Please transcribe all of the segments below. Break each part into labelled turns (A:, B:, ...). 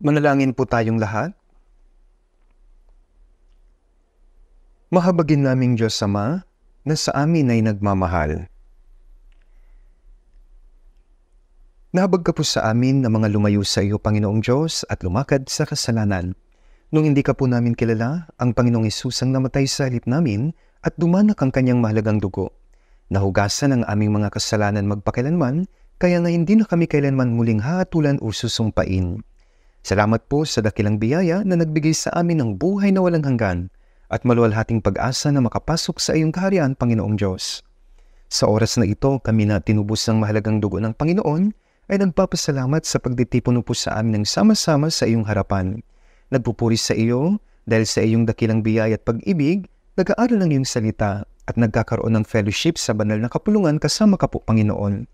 A: Manalangin po tayong lahat. Mahabagin naming Diyos Sama na sa amin ay nagmamahal. Nahabag ka po sa amin na mga lumayo sa iyo, Panginoong Diyos, at lumakad sa kasalanan. Nung hindi ka po namin kilala, ang Panginoong Isus ang namatay sa halip namin at dumanak ang kanyang mahalagang dugo. Nahugasan ang aming mga kasalanan magpakilanman, kaya na hindi na kami kailanman muling hahatulan o susumpain. Salamat po sa dakilang biyaya na nagbigay sa amin ng buhay na walang hanggan at maluwalhating pag-asa na makapasok sa iyong kaharian, Panginoong Diyos. Sa oras na ito, kami na tinubos ng mahalagang dugo ng Panginoon ay nagpapasalamat sa pagtitipon po sa amin ng sama-sama sa iyong harapan. Nagpupuri sa iyo dahil sa iyong dakilang biyaya at pag-ibig, nag-aaral ng iyong salita at nagkakaroon ng fellowship sa banal na kapulungan kasama ka po, Panginoon.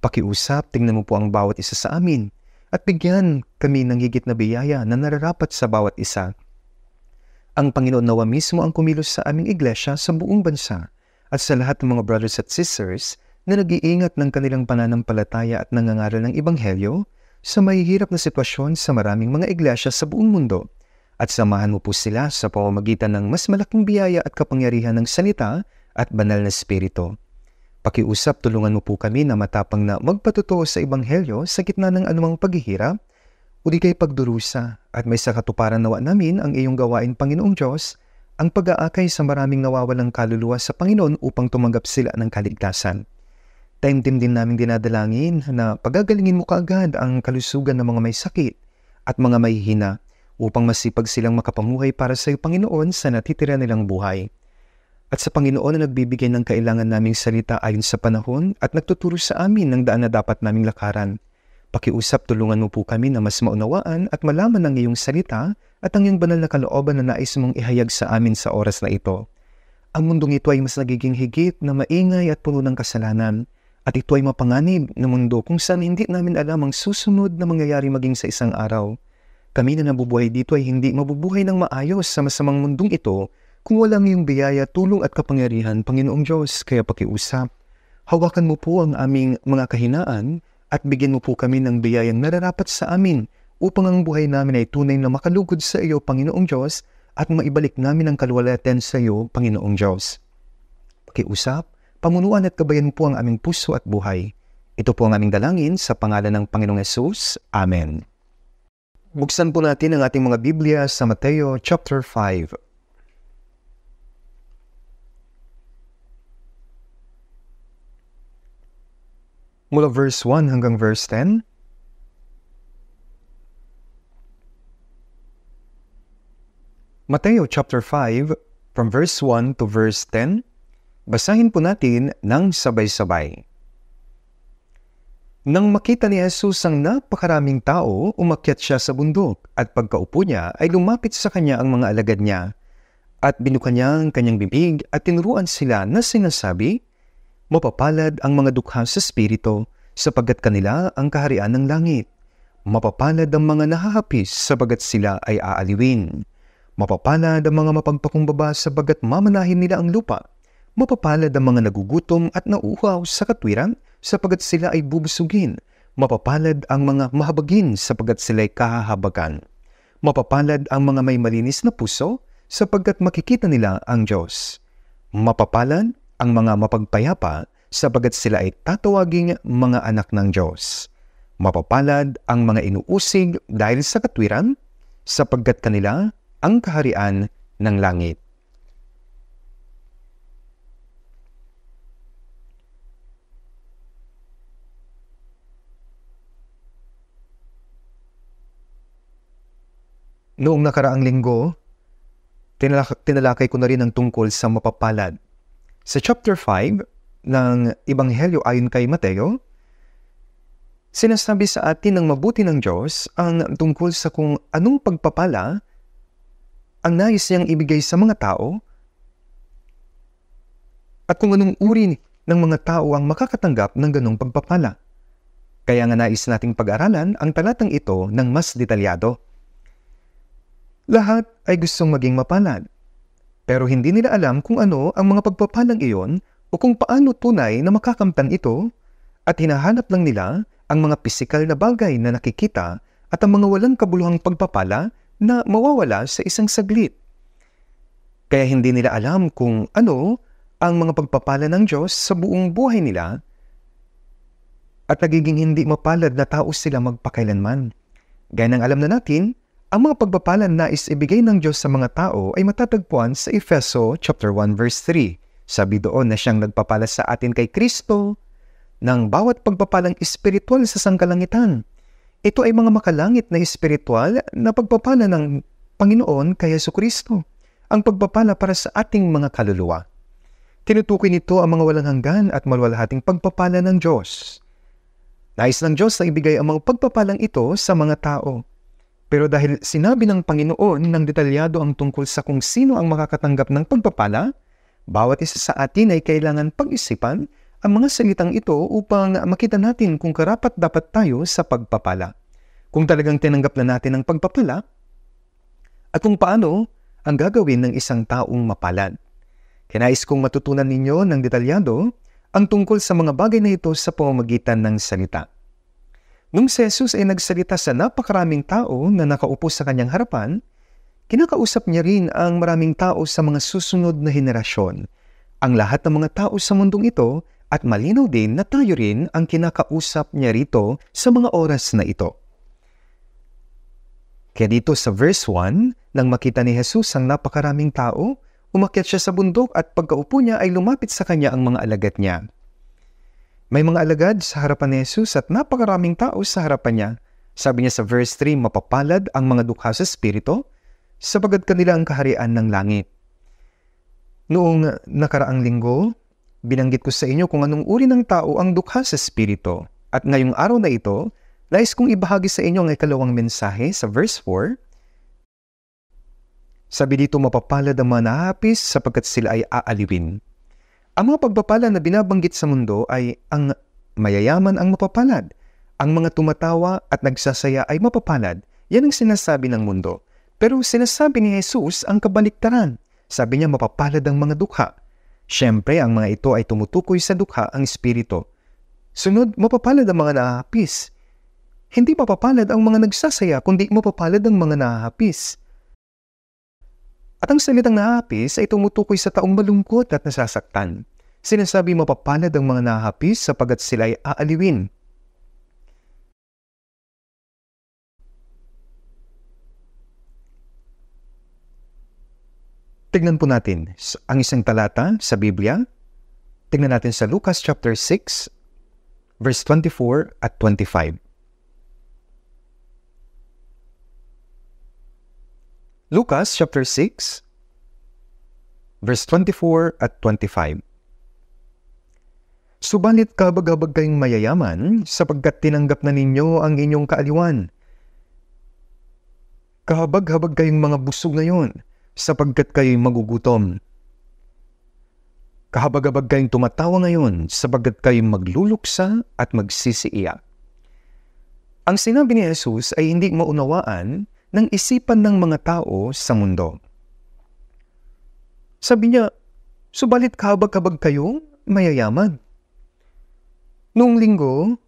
A: Pakiusap, tingnan mo po ang bawat isa sa amin at bigyan kami ng higit na biyaya na nararapat sa bawat isa. Ang Panginoon nawa mismo ang kumilos sa aming iglesia sa buong bansa at sa lahat ng mga brothers at sisters na nag-iingat ng kanilang pananampalataya at nangangaral ng Ibanghelyo sa mahihirap na sitwasyon sa maraming mga iglesia sa buong mundo at samahan mo po sila sa pamamagitan ng mas malaking biyaya at kapangyarihan ng salita at banal na spirito Pakiusap tulungan mo po kami na matapang na magpatotoo sa Ebanghelyo sa gitna ng anumang paghihirap o di kay pagdurusa at may sakatuparan nawa namin ang iyong gawain Panginoong Diyos ang pag-aakay sa maraming nawawalang kaluluwa sa Panginoon upang tumanggap sila ng kaligtasan. Taimtim din naming dinadalangin na pagagalingin mo kaagad ang kalusugan ng mga may sakit at mga may hina upang masipag silang makapamuhay para sa iyo Panginoon sa natitira nilang buhay at sa Panginoon na nagbibigay ng kailangan naming salita ayon sa panahon at nagtuturo sa amin ng daan na dapat naming lakaran. Pakiusap tulungan mo po kami na mas maunawaan at malaman ang iyong salita at ang iyong banal na kalooban na nais mong ihayag sa amin sa oras na ito. Ang mundong ito ay mas nagiging higit na maingay at puno ng kasalanan at ito ay mapanganib na mundo kung saan hindi namin alam ang susunod na mangyayari maging sa isang araw. Kami na nabubuhay dito ay hindi mabubuhay ng maayos sa masamang mundong ito kung wala ngayong biyaya, tulong at kapangyarihan, Panginoong Diyos, kaya pakiusap. Hawakan mo po ang aming mga kahinaan at bigyan mo po kami ng biyayang nararapat sa amin upang ang buhay namin ay tunay na makalugod sa iyo, Panginoong Diyos, at maibalik namin ang kalwalatan sa iyo, Panginoong Diyos. Pakiusap, pamunuan at gabayan po ang aming puso at buhay. Ito po ang aming dalangin sa pangalan ng Panginoong Yesus. Amen. Buksan po natin ang ating mga Biblia sa Mateo chapter 5 mula verse 1 hanggang verse 10. Mateo chapter 5 from verse 1 to verse 10. Basahin po natin ng sabay-sabay. Nang makita ni Jesus ang napakaraming tao, umakyat siya sa bundok at pagkaupo niya ay lumapit sa kanya ang mga alagad niya at binuka niya ang kanyang bibig at tinuruan sila na sinasabi, Mapapalad ang mga dukha sa spirito, sapagkat kanila ang kaharian ng langit. Mapapalad ang mga nahahapis, sapagkat sila ay aaliwin. Mapapalad ang mga mapagpakumbaba, sapagkat mamanahin nila ang lupa. Mapapalad ang mga nagugutom at nauuhaw sa katwiran, sapagkat sila ay bubusugin. Mapapalad ang mga mahabagin, sapagkat sila ay kahahabagan. Mapapalad ang mga may malinis na puso, sapagkat makikita nila ang Diyos. Mapapalad ang mga mapagpayapa sapagat sila ay tatawaging mga anak ng Diyos. Mapapalad ang mga inuusig dahil sa katwiran sapagkat kanila ang kaharian ng langit. Noong nakaraang linggo, tinalakay ko na rin ang tungkol sa mapapalad sa chapter 5 ng Ibanghelyo ayon kay Mateo, sinasabi sa atin ng mabuti ng Diyos ang tungkol sa kung anong pagpapala ang nais niyang ibigay sa mga tao at kung anong uri ng mga tao ang makakatanggap ng ganong pagpapala. Kaya nga nais nating pag-aralan ang talatang ito ng mas detalyado. Lahat ay gustong maging mapalad. Pero hindi nila alam kung ano ang mga pagpapalang iyon o kung paano tunay na makakamtan ito at hinahanap lang nila ang mga pisikal na bagay na nakikita at ang mga walang kabuluhang pagpapala na mawawala sa isang saglit. Kaya hindi nila alam kung ano ang mga pagpapala ng Diyos sa buong buhay nila at nagiging hindi mapalad na tao sila magpakailanman. Gaya ng alam na natin, ang mga pagpapala na is ibigay ng Diyos sa mga tao ay matatagpuan sa Efeso chapter 1 verse 3. Sabi doon na siyang nagpapala sa atin kay Kristo ng bawat pagpapalang espiritual sa sangkalangitan. Ito ay mga makalangit na espiritual na pagpapala ng Panginoon kay Yesu Kristo. Ang pagpapala para sa ating mga kaluluwa. Tinutukoy nito ang mga walang hanggan at malwalhating pagpapala ng Diyos. Nais ng Diyos na ibigay ang mga pagpapalang ito sa mga tao. Pero dahil sinabi ng Panginoon ng detalyado ang tungkol sa kung sino ang makakatanggap ng pagpapala, bawat isa sa atin ay kailangan pag-isipan ang mga salitang ito upang makita natin kung karapat dapat tayo sa pagpapala. Kung talagang tinanggap na natin ang pagpapala, at kung paano ang gagawin ng isang taong mapalad. Kinais kong matutunan ninyo ng detalyado ang tungkol sa mga bagay na ito sa pamamagitan ng salita. Nung si Jesus ay nagsalita sa napakaraming tao na nakaupo sa kanyang harapan, kinakausap niya rin ang maraming tao sa mga susunod na henerasyon. Ang lahat ng mga tao sa mundong ito at malinaw din na tayo rin ang kinakausap niya rito sa mga oras na ito. Kaya dito sa verse 1, nang makita ni Jesus ang napakaraming tao, umakyat siya sa bundok at pagkaupo niya ay lumapit sa kanya ang mga alagat niya. May mga alagad sa harapan ni Jesus at napakaraming tao sa harapan niya. Sabi niya sa verse 3, mapapalad ang mga dukha sa spirito sapagat kanila ang kaharian ng langit. Noong nakaraang linggo, binanggit ko sa inyo kung anong uri ng tao ang dukha sa spirito. At ngayong araw na ito, nais kong ibahagi sa inyo ang ikalawang mensahe sa verse 4 sabi dito mapapalad ang manahapis sapagkat sila ay aaliwin. Ang mga pagpapala na binabanggit sa mundo ay ang mayayaman ang mapapalad. Ang mga tumatawa at nagsasaya ay mapapalad. Yan ang sinasabi ng mundo. Pero sinasabi ni Jesus ang kabaliktaran. Sabi niya mapapalad ang mga dukha. Siyempre, ang mga ito ay tumutukoy sa dukha ang espiritu. Sunod, mapapalad ang mga nahahapis. Hindi mapapalad ang mga nagsasaya, kundi mapapalad ang mga nahahapis. At ang salitang nahapis ay tumutukoy sa taong malungkot at nasasaktan. Sinasabi mapapalad ang mga nahapis sapagat sila ay aaliwin. Tignan po natin ang isang talata sa Biblia. Tignan natin sa Lucas chapter 6 verse 24 at 25. Lucas chapter 6 verse 24 at 25. Subalit kabagabag kayong mayayaman sapagkat tinanggap na ninyo ang inyong kaaliwan. Kahabag-habag kayong mga busog ngayon sapagkat kayo'y magugutom. Kahabag-habag kayong tumatawa ngayon sapagkat kayo magluluksa at magsisiiyak. Ang sinabi ni Jesus ay hindi maunawaan ng isipan ng mga tao sa mundo. Sabi niya, subalit kabag-kabag kayong mayayaman. Noong linggo,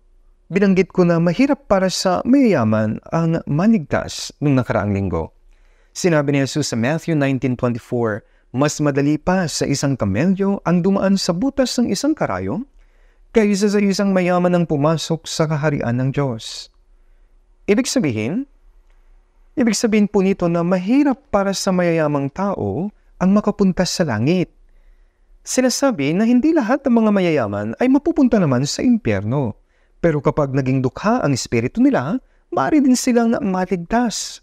A: binanggit ko na mahirap para sa mayayaman ang maligtas noong nakaraang linggo. Sinabi ni Jesus sa Matthew 19.24, mas madali pa sa isang kamelyo ang dumaan sa butas ng isang karayo kaysa sa isang mayaman ang pumasok sa kaharian ng Diyos. Ibig sabihin, Ibig sabihin po nito na mahirap para sa mayayamang tao ang makapunta sa langit. Sinasabi na hindi lahat ng mga mayayaman ay mapupunta naman sa impyerno. Pero kapag naging dukha ang espiritu nila, maaari din silang maligtas.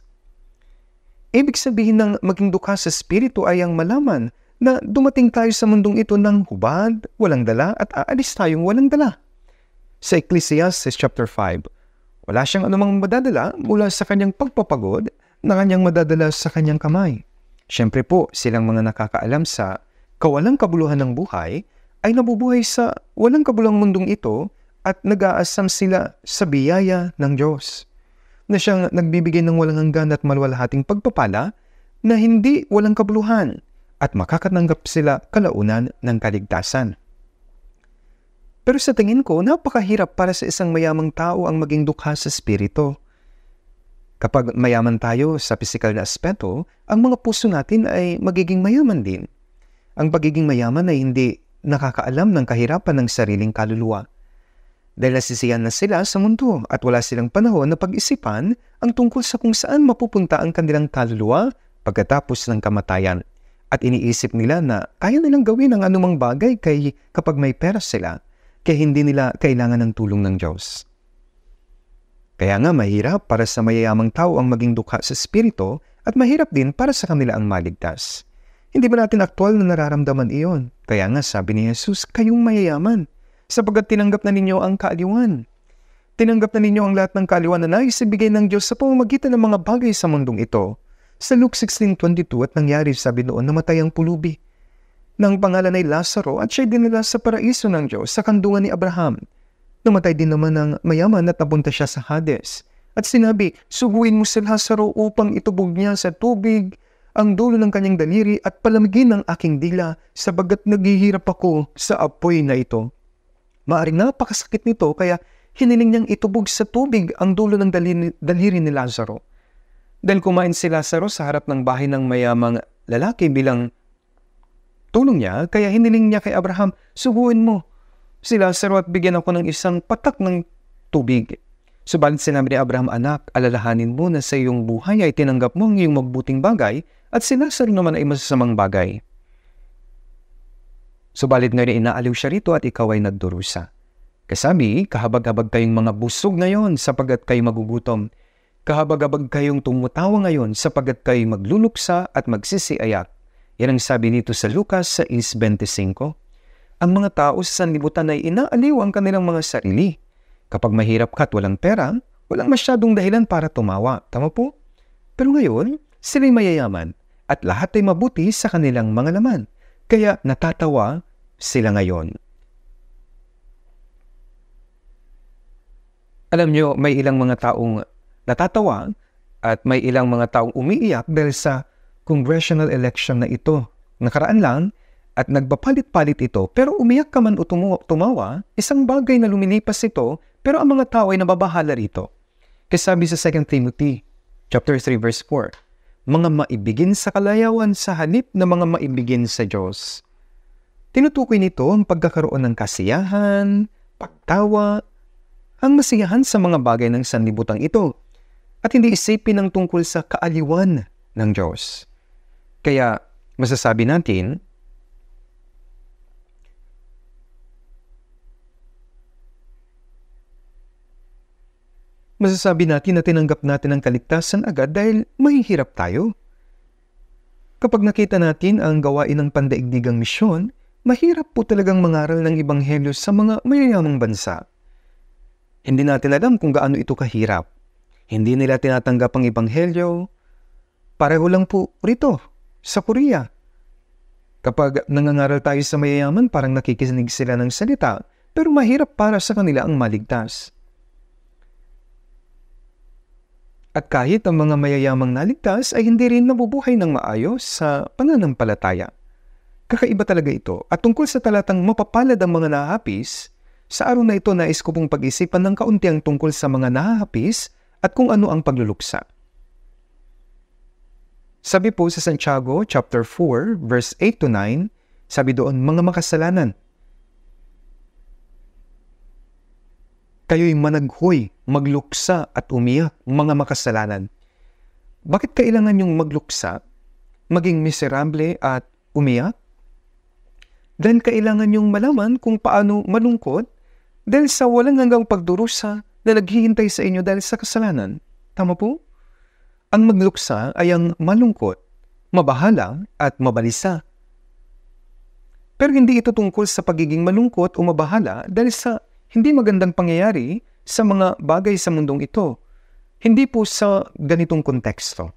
A: Ibig sabihin ng maging dukha sa espiritu ay ang malaman na dumating tayo sa mundong ito ng hubad, walang dala at aalis tayong walang dala. Sa Ecclesiastes chapter 5, wala siyang anumang madadala mula sa kanyang pagpapagod na kanyang madadala sa kanyang kamay. Siyempre po, silang mga nakakaalam sa kawalang kabuluhan ng buhay ay nabubuhay sa walang kabulang mundong ito at nag-aasam sila sa biyaya ng Diyos na siyang nagbibigay ng walang hanggan at malwalhating pagpapala na hindi walang kabuluhan at makakatanggap sila kalaunan ng kaligtasan. Pero sa tingin ko, napakahirap para sa isang mayamang tao ang maging dukha sa spirito. Kapag mayaman tayo sa physical na aspeto, ang mga puso natin ay magiging mayaman din. Ang pagiging mayaman ay hindi nakakaalam ng kahirapan ng sariling kaluluwa. Dahil nasisiyan na sila sa mundo at wala silang panahon na pag-isipan ang tungkol sa kung saan mapupunta ang kanilang kaluluwa pagkatapos ng kamatayan. At iniisip nila na kaya nilang gawin ang anumang bagay kay kapag may pera sila – kaya hindi nila kailangan ng tulong ng Diyos. Kaya nga mahirap para sa mayayamang tao ang maging dukha sa spirito at mahirap din para sa kanila ang maligtas. Hindi ba natin aktwal na nararamdaman iyon? Kaya nga sabi ni Jesus, kayong mayayaman, sapagat tinanggap na ninyo ang kaaliwan. Tinanggap na ninyo ang lahat ng kaaliwan na nais ibigay ng Diyos sa pamamagitan ng mga bagay sa mundong ito. Sa Luke 16.22 at nangyari sabi noon namatay ang pulubi ng pangalan ay Lazaro at siya dinala sa paraiso ng Diyos sa kandungan ni Abraham. Namatay din naman ng mayaman at napunta siya sa Hades. At sinabi, suguin mo si Lazaro upang itubog niya sa tubig ang dulo ng kanyang daliri at palamigin ang aking dila sabagat naghihirap ako sa apoy na ito. Maaring napakasakit nito kaya hiniling niyang itubog sa tubig ang dulo ng daliri, daliri ni Lazaro. Dahil kumain si Lazaro sa harap ng bahay ng mayamang lalaki bilang tulong niya, kaya hiniling niya kay Abraham, subuin mo Sila, Lazaro at bigyan ako ng isang patak ng tubig. Subalit sinabi ni Abraham, anak, alalahanin mo na sa iyong buhay ay tinanggap mo ang iyong magbuting bagay at si Lazaro naman ay masasamang bagay. Subalit ngayon inaaliw siya rito at ikaw ay nagdurusa. Kasabi, kahabag-habag kayong mga busog ngayon sapagat kayo magugutom. Kahabag-habag kayong tumutawa ngayon sapagat kayo magluluksa at magsisiayak. Yan ang sabi dito sa Lucas 6.25. Ang mga tao sa sanlibutan ay inaaliw ang kanilang mga sarili. Kapag mahirap ka at walang pera, walang masyadong dahilan para tumawa. Tama po? Pero ngayon, sila'y mayayaman at lahat ay mabuti sa kanilang mga laman. Kaya natatawa sila ngayon. Alam nyo, may ilang mga taong natatawa at may ilang mga taong umiiyak dahil sa congressional election na ito. Nakaraan lang at nagbapalit-palit ito pero umiyak ka man o tumawa, isang bagay na lumilipas ito pero ang mga tao ay nababahala rito. Kasi sabi sa 2 Timothy chapter 3 verse 4, mga maibigin sa kalayawan sa halip na mga maibigin sa Diyos. Tinutukoy nito ang pagkakaroon ng kasiyahan, pagtawa, ang masiyahan sa mga bagay ng sanlibutan ito at hindi isipin ang tungkol sa kaaliwan ng Diyos. Kaya masasabi natin, masasabi natin na tinanggap natin ang kaligtasan agad dahil mahihirap tayo. Kapag nakita natin ang gawain ng pandaigdigang misyon, mahirap po talagang mangaral ng Ebanghelyo sa mga mayayamang bansa. Hindi natin alam kung gaano ito kahirap. Hindi nila tinatanggap ang Ebanghelyo. Pareho lang po rito sa Korea. Kapag nangangaral tayo sa mayayaman, parang nakikisinig sila ng salita, pero mahirap para sa kanila ang maligtas. At kahit ang mga mayayamang naligtas ay hindi rin nabubuhay ng maayos sa pananampalataya. Kakaiba talaga ito at tungkol sa talatang mapapalad ang mga nahahapis, sa araw na ito nais ko pong pag-isipan ng kaunti ang tungkol sa mga nahahapis at kung ano ang pagluluksa. Sabi po sa Santiago chapter 4 verse 8 to 9, sabi doon mga makasalanan. Kayo'y managhoy, magluksa at umiyak, mga makasalanan. Bakit kailangan yung magluksa, maging miserable at umiyak? Dahil kailangan yung malaman kung paano malungkot dahil sa walang hanggang pagdurusa na naghihintay sa inyo dahil sa kasalanan. Tama po? Ang magluksa ay ang malungkot, mabahala at mabalisa. Pero hindi ito tungkol sa pagiging malungkot o mabahala dahil sa hindi magandang pangyayari sa mga bagay sa mundong ito, hindi po sa ganitong konteksto.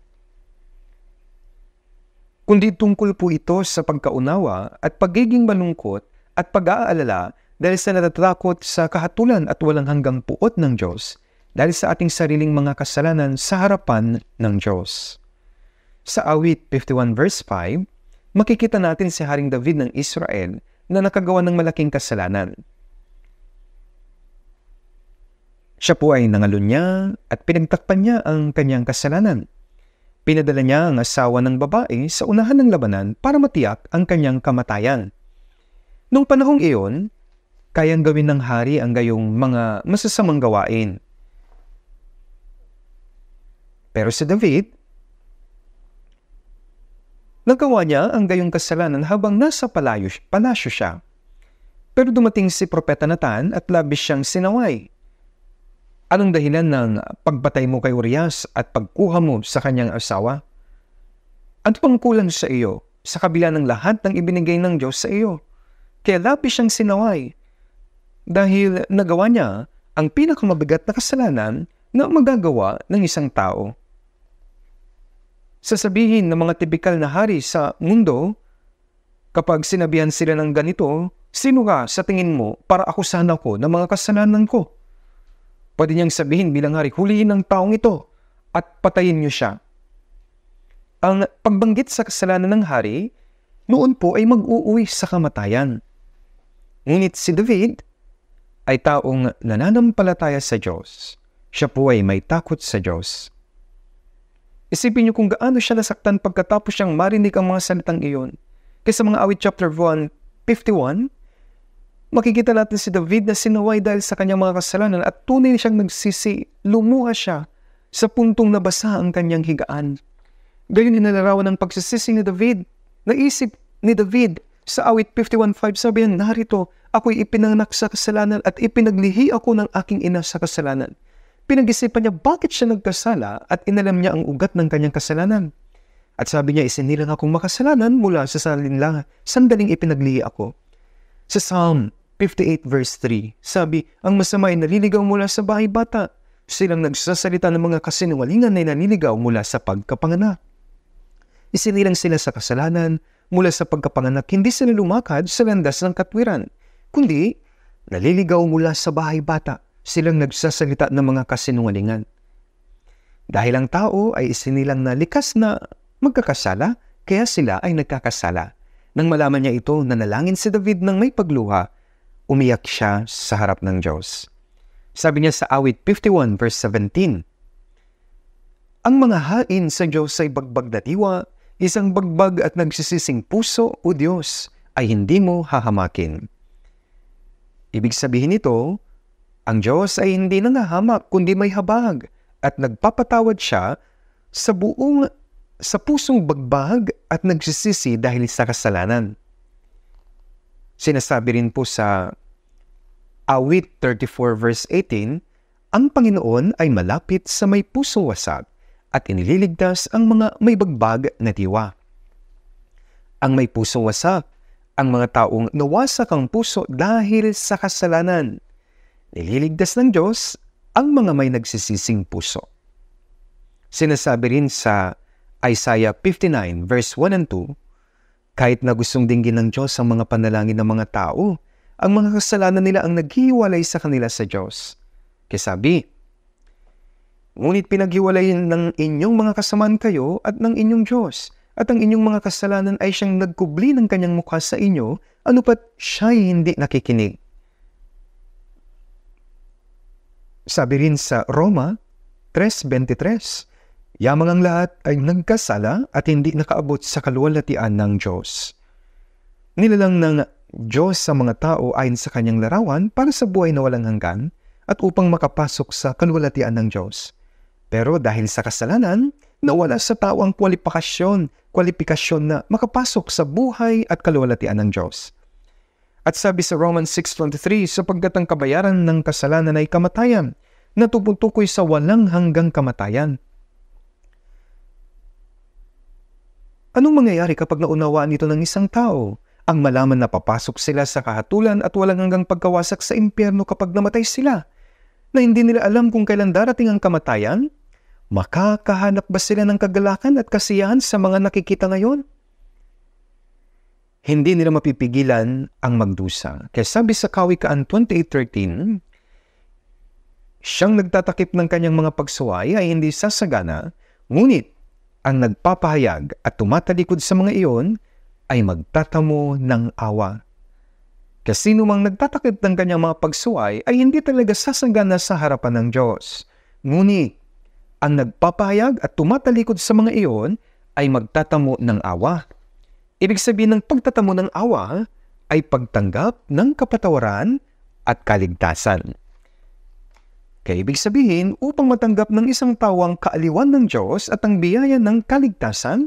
A: Kundi tungkol po ito sa pagkaunawa at pagiging malungkot at pag-aalala dahil sa natatakot sa kahatulan at walang hanggang puot ng Diyos dahil sa ating sariling mga kasalanan sa harapan ng Diyos. Sa awit 51 verse 5, makikita natin si Haring David ng Israel na nakagawa ng malaking kasalanan. Siya po ay nangalunya at pinagtakpan niya ang kanyang kasalanan. Pinadala niya ang asawa ng babae sa unahan ng labanan para matiyak ang kanyang kamatayan. Noong panahong iyon, kayang gawin ng hari ang gayong mga masasamang gawain. Pero si David, nagawa niya ang gayong kasalanan habang nasa palayo, palasyo siya. Pero dumating si Propeta Nathan at labis siyang sinaway. Anong dahilan ng pagpatay mo kay Urias at pagkuha mo sa kanyang asawa? Ano pang kulang sa iyo sa kabila ng lahat ng ibinigay ng Diyos sa iyo? Kaya labis siyang sinaway dahil nagawa niya ang pinakamabigat na kasalanan na magagawa ng isang tao. Sasabihin ng mga tipikal na hari sa mundo, kapag sinabihan sila ng ganito, sino ka sa tingin mo para akusahan ako ng mga kasalanan ko? Pwede niyang sabihin bilang hari, huliin ang taong ito at patayin niyo siya. Ang pagbanggit sa kasalanan ng hari, noon po ay mag-uuwi sa kamatayan. Ngunit si David ay taong nananampalataya sa Diyos. Siya po ay may takot sa Diyos Isipin niyo kung gaano siya nasaktan pagkatapos siyang marinig ang mga salitang iyon. Kaysa mga awit chapter 1, 51, makikita natin si David na sinaway dahil sa kanyang mga kasalanan at tunay siyang nagsisi, lumuha siya sa puntong nabasa ang kanyang higaan. Gayon hinalarawan ng pagsisisi ni David. Naisip ni David sa awit 51.5 sabi niya, narito, ako'y ipinanganak sa kasalanan at ipinaglihi ako ng aking ina sa kasalanan. Pinag-isipan niya bakit siya nagkasala at inalam niya ang ugat ng kanyang kasalanan. At sabi niya, isinilang akong makasalanan mula sa salinla, sandaling ipinaglihi ako. Sa Psalm 58 verse 3, sabi, Ang masama ay naliligaw mula sa bahay bata. Silang nagsasalita ng mga kasinungalingan na naniligaw mula sa pagkapanganak. Isinilang sila sa kasalanan, mula sa pagkapanganak hindi sila lumakad sa landas ng katwiran, kundi naliligaw mula sa bahay bata silang nagsasalita ng mga kasinungalingan. Dahil ang tao ay isinilang na likas na magkakasala, kaya sila ay nagkakasala. Nang malaman niya ito, nanalangin si David ng may pagluha, umiyak siya sa harap ng Diyos. Sabi niya sa awit 51 verse 17, Ang mga hain sa Diyos ay bagbag na tiwa, isang bagbag at nagsisising puso, O Diyos, ay hindi mo hahamakin. Ibig sabihin nito, ang Diyos ay hindi nangahamak kundi may habag at nagpapatawad siya sa buong sa pusong bagbag at nagsisisi dahil sa kasalanan. Sinasabi rin po sa Awit 34 verse 18, ang Panginoon ay malapit sa may pusong wasag at inililigtas ang mga may bagbag na diwa. Ang may pusong wasak, ang mga taong nawasak ang puso dahil sa kasalanan Nililigtas ng Diyos ang mga may nagsisising puso. Sinasabi rin sa Isaiah 59 verse 1 and 2, kahit na gustong dinggin ng Diyos ang mga panalangin ng mga tao, ang mga kasalanan nila ang naghihiwalay sa kanila sa Diyos. Kaya sabi, Ngunit pinaghiwalayin ng inyong mga kasamaan kayo at ng inyong Diyos, at ang inyong mga kasalanan ay siyang nagkubli ng kanyang mukha sa inyo, anupat siya'y hindi nakikinig. Sabi rin sa Roma 3.23, Yamang ang lahat ay nagkasala at hindi nakaabot sa kaluwalhatian ng Diyos. Nilalang ng Diyos sa mga tao ayon sa kanyang larawan para sa buhay na walang hanggan at upang makapasok sa kaluwalhatian ng Diyos. Pero dahil sa kasalanan, nawala sa tao ang kwalipikasyon, kwalipikasyon na makapasok sa buhay at kaluwalhatian ng Diyos. At sabi sa Romans 6.23, sapagkat ang kabayaran ng kasalanan ay kamatayan, natupuntukoy sa walang hanggang kamatayan. Anong mangyayari kapag naunawaan ito ng isang tao? Ang malaman na papasok sila sa kahatulan at walang hanggang pagkawasak sa impyerno kapag namatay sila, na hindi nila alam kung kailan darating ang kamatayan? Makakahanap ba sila ng kagalakan at kasiyahan sa mga nakikita ngayon? hindi nila mapipigilan ang magdusa. Kaya sabi sa Kawikaan 28.13, siyang nagtatakip ng kanyang mga pagsuway ay hindi sasagana, ngunit ang nagpapahayag at tumatalikod sa mga iyon ay magtatamo ng awa. Kasi mang nagtatakip ng kanyang mga pagsuway ay hindi talaga sasagana sa harapan ng Diyos. Ngunit, ang nagpapahayag at tumatalikod sa mga iyon ay magtatamo ng awa. Ibig sabihin ng pagtatamo ng awa ay pagtanggap ng kapatawaran at kaligtasan. Kaya ibig sabihin, upang matanggap ng isang tao ang kaaliwan ng Diyos at ang biyaya ng kaligtasan,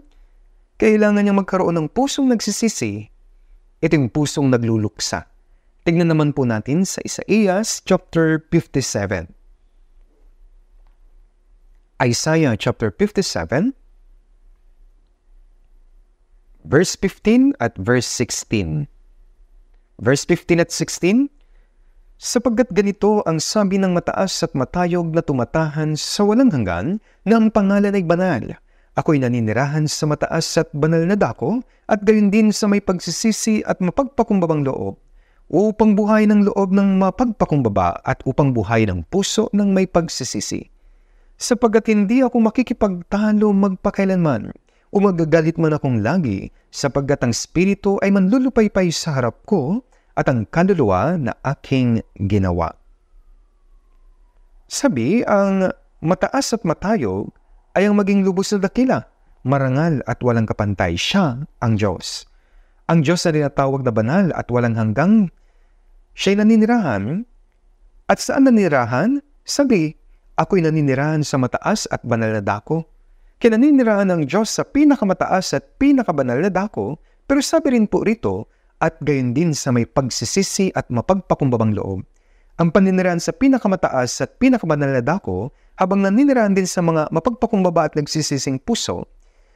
A: kailangan niyang magkaroon ng pusong nagsisisi, ito yung pusong nagluluksa. Tingnan naman po natin sa Isaías chapter 57. Isaiah chapter 57 verse 15 at verse 16. Verse 15 at 16, Sapagkat ganito ang sabi ng mataas at matayog na tumatahan sa walang hanggan na ang pangalan ay banal. Ako'y naninirahan sa mataas at banal na dako at gayon din sa may pagsisisi at mapagpakumbabang loob upang buhay ng loob ng mapagpakumbaba at upang buhay ng puso ng may pagsisisi. Sapagat hindi ako makikipagtalo magpakailanman o magagalit man akong lagi sapagkat ang spirito ay manlulupaypay sa harap ko at ang kaluluwa na aking ginawa. Sabi, ang mataas at matayog ay ang maging lubos na dakila, marangal at walang kapantay. Siya ang Diyos. Ang Diyos na rinatawag na banal at walang hanggang. Siya'y naninirahan. At saan naninirahan? Sabi, ako'y naninirahan sa mataas at banal na dako kinaniniraan ng Diyos sa pinakamataas at pinakabanal na dako, pero sabi rin po rito, at gayon din sa may pagsisisi at mapagpakumbabang loob. Ang paninirahan sa pinakamataas at pinakabanal na dako, habang naninirahan din sa mga mapagpakumbaba at nagsisising puso,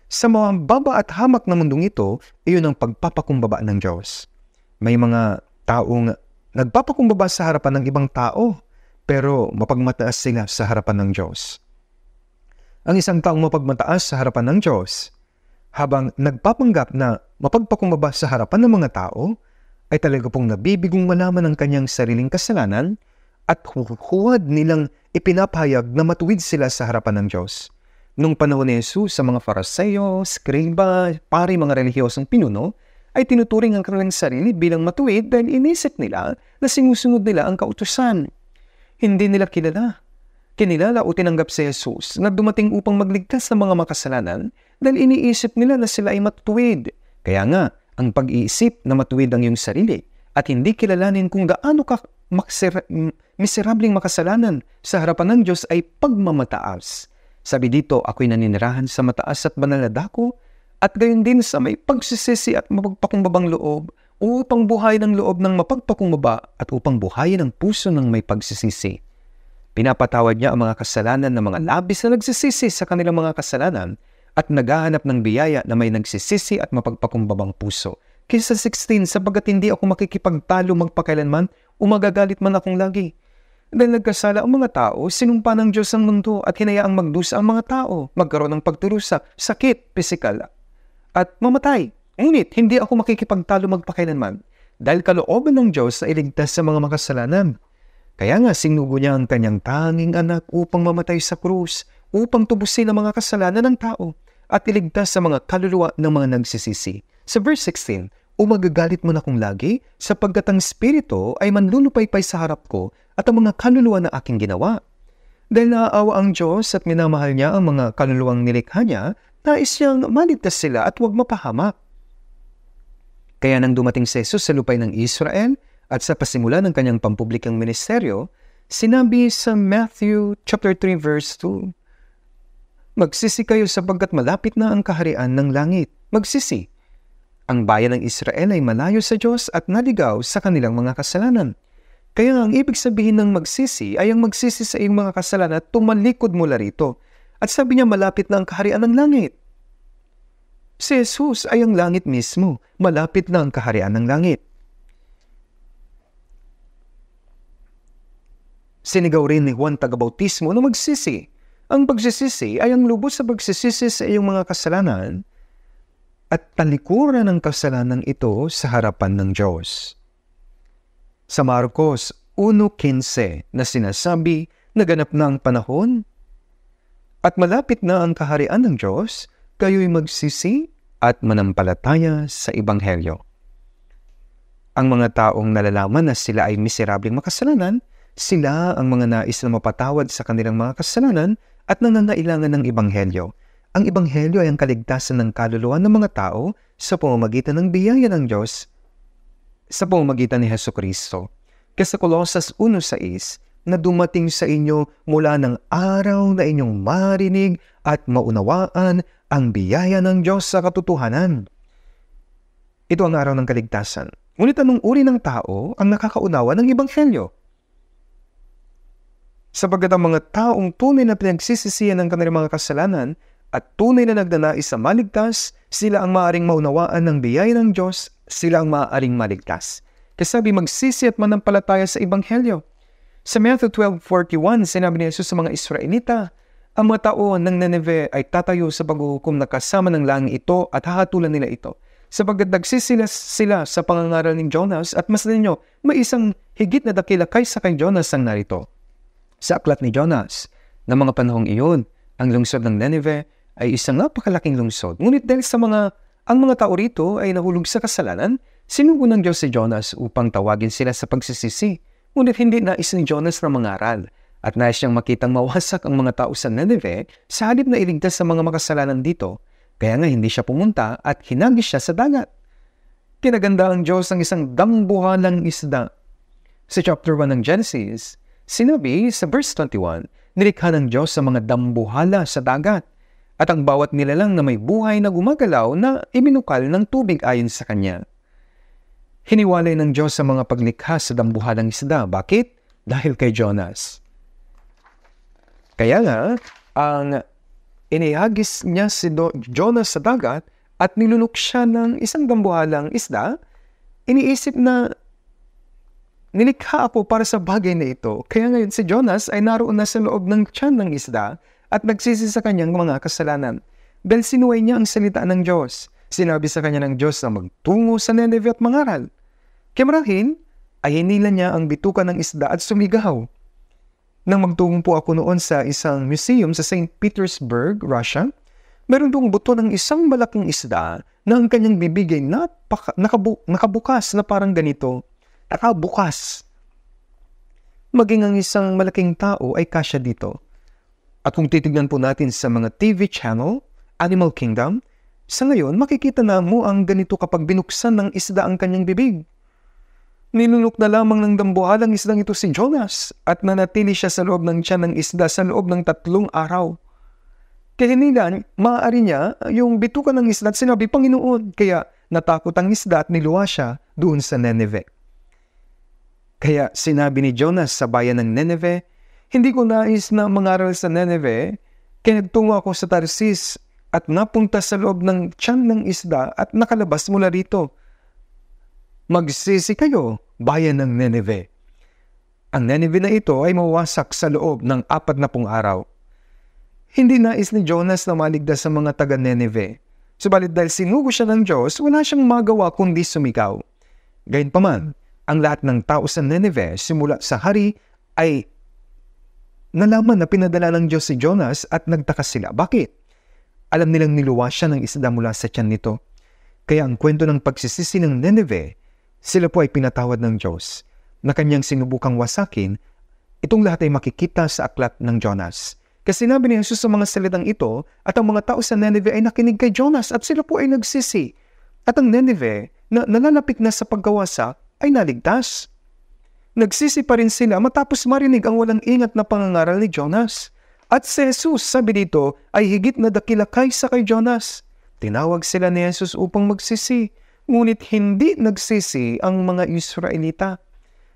A: sa mga baba at hamak ng mundong ito, iyon ang pagpapakumbaba ng Diyos. May mga taong nagpapakumbaba sa harapan ng ibang tao, pero mapagmataas sila sa harapan ng Diyos ang isang taong mapagmataas sa harapan ng Diyos, habang nagpapanggap na mapagpakumbaba sa harapan ng mga tao, ay talaga pong nabibigong malaman ang kanyang sariling kasalanan at huwad nilang ipinapahayag na matuwid sila sa harapan ng Diyos. Nung panahon ni Jesus sa mga fariseyo, skriba, pari mga relihiyosong pinuno, ay tinuturing ang kanilang sarili bilang matuwid dahil inisip nila na sinusunod nila ang kautusan. Hindi nila kilala kinilala o tinanggap si Jesus na dumating upang magligtas sa mga makasalanan dahil iniisip nila na sila ay matuwid. Kaya nga, ang pag-iisip na matuwid ang iyong sarili at hindi kilalanin kung gaano ka maksir- miserabling makasalanan sa harapan ng Diyos ay pagmamataas. Sabi dito, ako'y naninirahan sa mataas at banal na dako at gayon din sa may pagsisisi at mapagpakumbabang loob upang buhayin ang loob ng mapagpakumbaba at upang buhayin ang puso ng may pagsisisi. Pinapatawad niya ang mga kasalanan ng mga labis na nagsisisi sa kanilang mga kasalanan at naghahanap ng biyaya na may nagsisisi at mapagpakumbabang puso. Kaysa 16, sabagat hindi ako makikipagtalo magpakailanman o magagalit man akong lagi. Dahil nagkasala ang mga tao, sinumpa ng Diyos ang mundo at hinayaang magdusa ang mga tao, magkaroon ng pagdurusa, sakit, pisikal, at mamatay. Ngunit hindi ako makikipagtalo magpakailanman dahil kalooban ng Diyos na iligtas sa mga makasalanan kaya nga sinugo niya ang kanyang tanging anak upang mamatay sa krus, upang tubusin ang mga kasalanan ng tao at iligtas sa mga kaluluwa ng mga nagsisisi. Sa verse 16, Umagagalit mo na kung lagi, sapagkat ang spirito ay manlulupaypay sa harap ko at ang mga kaluluwa na aking ginawa. Dahil naaawa ang Diyos at minamahal niya ang mga kaluluwang nilikha niya, nais niyang maligtas sila at huwag mapahamak. Kaya nang dumating si Jesus sa lupay ng Israel, at sa pasimula ng kanyang pampublikang ministeryo, sinabi sa Matthew chapter 3 verse 2, Magsisi kayo sapagkat malapit na ang kaharian ng langit. Magsisi. Ang bayan ng Israel ay malayo sa Diyos at naligaw sa kanilang mga kasalanan. Kaya ang ibig sabihin ng magsisi ay ang magsisi sa iyong mga kasalanan at tumalikod mula rito. At sabi niya malapit na ang kaharian ng langit. Si Jesus ay ang langit mismo, malapit na ang kaharian ng langit. Sinigaw rin ni Juan Tagabautismo na magsisi. Ang pagsisisi ay ang lubos sa pagsisisi sa iyong mga kasalanan at talikuran ng kasalanan ito sa harapan ng Diyos. Sa Marcos 1.15 na sinasabi naganap na ang panahon at malapit na ang kaharian ng Diyos, kayo'y magsisi at manampalataya sa Ebanghelyo. Ang mga taong nalalaman na sila ay miserableng makasalanan sila ang mga nais na mapatawad sa kanilang mga kasalanan at nangangailangan ng Ebanghelyo. Ang Ebanghelyo ay ang kaligtasan ng kaluluwa ng mga tao sa pamamagitan ng biyaya ng Diyos sa pamamagitan ni Heso Kristo. Kasi Colossus 1.6, na dumating sa inyo mula ng araw na inyong marinig at maunawaan ang biyaya ng Diyos sa katotohanan. Ito ang araw ng kaligtasan. Ngunit anong uri ng tao ang nakakaunawa ng Ebanghelyo? sabagat ang mga taong tunay na pinagsisisihan ng kanilang mga kasalanan at tunay na nagnanais sa maligtas, sila ang maaring maunawaan ng biyaya ng Diyos, sila ang maaring maligtas. Kasabi magsisi at manampalataya sa Ebanghelyo. Sa Matthew 12.41, sinabi ni Jesus sa mga Israelita, ang mga tao ng Nineveh ay tatayo sa paghuhukom na kasama ng lang ito at hahatulan nila ito. Sapagkat nagsisila sila sa pangangaral ni Jonas at mas ninyo, may isang higit na dakila kaysa kay Jonas ang narito sa aklat ni Jonas. Ng mga panahong iyon, ang lungsod ng Nineveh ay isang napakalaking lungsod. Ngunit dahil sa mga ang mga tao rito ay nahulog sa kasalanan, sinugo ng Diyos si Jonas upang tawagin sila sa pagsisisi. Ngunit hindi nais ni Jonas na mangaral at nais niyang makitang mawasak ang mga tao sa Nineveh sa halip na iligtas sa mga makasalanan dito kaya nga hindi siya pumunta at hinagis siya sa dagat. Kinaganda ang Diyos ng isang dambuhalang isda. Sa chapter 1 ng Genesis, Sinabi sa verse 21, nilikha ng Diyos sa mga dambuhala sa dagat at ang bawat nilalang na may buhay na gumagalaw na iminukal ng tubig ayon sa Kanya. Hiniwalay ng Diyos sa mga paglikha sa dambuhalang isda. Bakit? Dahil kay Jonas. Kaya nga, ang inihagis niya si Do- Jonas sa dagat at nilunok siya ng isang dambuhalang isda, iniisip na Nilikha ako para sa bagay na ito, kaya ngayon si Jonas ay naroon na sa loob ng tiyan ng isda at nagsisi sa kanyang mga kasalanan. Dahil sinuway niya ang salita ng Diyos, sinabi sa kanya ng Diyos na magtungo sa Nineveh at mangaral. Kimrahin ay hinila niya ang bituka ng isda at sumigaw. Nang magtungo po ako noon sa isang museum sa St. Petersburg, Russia, meron pong buto ng isang malaking isda na ang kanyang bibig ay napaka, nakabu, nakabukas na parang ganito nakabukas. Maging ang isang malaking tao ay kasya dito. At kung titignan po natin sa mga TV channel, Animal Kingdom, sa ngayon makikita na mo ang ganito kapag binuksan ng isda ang kanyang bibig. Nilunok na lamang ng dambuhal ang isdang ito si Jonas at nanatili siya sa loob ng tiyan ng isda sa loob ng tatlong araw. Kahilingan, maaari niya yung bituka ng isda at sinabi Panginoon kaya natakot ang isda at niluwa siya doon sa Nineveh. Kaya sinabi ni Jonas sa bayan ng Nineveh, Hindi ko nais na mangaral sa Nineveh, kaya nagtungo ako sa Tarsis at napunta sa loob ng tiyan ng isda at nakalabas mula rito. Magsisi kayo, bayan ng Nineveh. Ang Nineveh na ito ay mawasak sa loob ng apat na pung araw. Hindi nais ni Jonas na maligtas sa mga taga Nineveh. Subalit dahil sinugo siya ng Diyos, wala siyang magawa kundi sumigaw. Gayunpaman, ang lahat ng tao sa Nineveh simula sa hari ay nalaman na pinadala ng Diyos si Jonas at nagtaka sila. Bakit? Alam nilang niluwa siya ng isda mula sa tiyan nito. Kaya ang kwento ng pagsisisi ng Nineveh, sila po ay pinatawad ng Diyos na kanyang sinubukang wasakin, itong lahat ay makikita sa aklat ng Jonas. Kasi sinabi ni Jesus sa mga salitang ito at ang mga tao sa Nineveh ay nakinig kay Jonas at sila po ay nagsisi. At ang Nineveh na nalalapit na sa paggawasak ay naligtas. Nagsisi pa rin sila matapos marinig ang walang ingat na pangangaral ni Jonas. At si Jesus, sabi dito, ay higit na dakila kaysa kay Jonas. Tinawag sila ni Jesus upang magsisi, ngunit hindi nagsisi ang mga Israelita.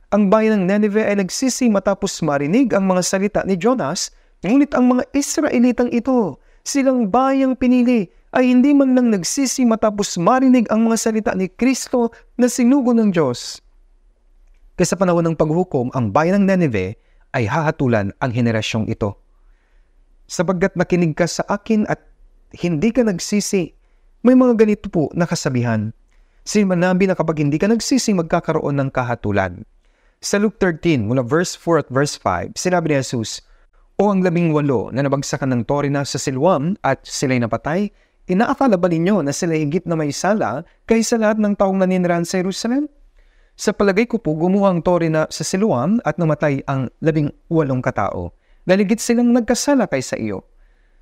A: Ang bayan ng Nineveh ay nagsisi matapos marinig ang mga salita ni Jonas, ngunit ang mga Israelitang ito, silang bayang pinili ay hindi man lang nagsisi matapos marinig ang mga salita ni Kristo na sinugo ng Diyos. Kesa panahon ng paghukom, ang bayan ng Nineveh ay hahatulan ang henerasyong ito. Sapagkat nakinig ka sa akin at hindi ka nagsisi, may mga ganito po na kasabihan. Simanabi na kapag hindi ka nagsisi, magkakaroon ng kahatulan. Sa Luke 13, mula verse 4 at verse 5, sinabi ni Jesus, O ang labing walo na nabagsakan ng na sa Silwam at sila'y napatay, Inaakala ba ninyo na sila higit na may sala kaysa lahat ng taong naninirahan sa Jerusalem? Sa palagay ko po, gumawa ang tori na sa Siluan at namatay ang labing walong katao. Daligit silang nagkasala kaysa iyo.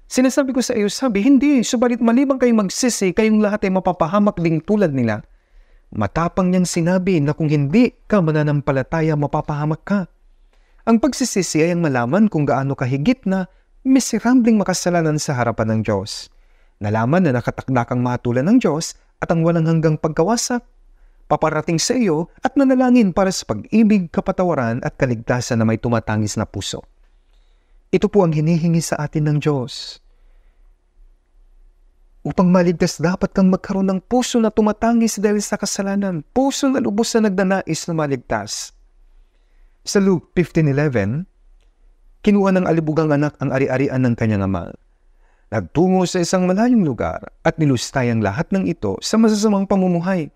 A: Sinasabi ko sa iyo, sabi, hindi, subalit malibang kayong magsisi, kayong lahat ay mapapahamak ding tulad nila. Matapang niyang sinabi na kung hindi ka mananampalataya, mapapahamak ka. Ang pagsisisi ay ang malaman kung gaano kahigit na miserabling makasalanan sa harapan ng Diyos. Nalaman na nakatakdakang matulan ng Diyos at ang walang hanggang pagkawasak, paparating sa iyo at nanalangin para sa pag-ibig, kapatawaran at kaligtasan na may tumatangis na puso. Ito po ang hinihingi sa atin ng Diyos. Upang maligtas, dapat kang magkaroon ng puso na tumatangis dahil sa kasalanan, puso na lubos na nagdanais na maligtas. Sa Luke 15.11, kinuha ng alibugang anak ang ari-arian ng kanyang ama nagtungo sa isang malayong lugar at nilustay ang lahat ng ito sa masasamang pamumuhay.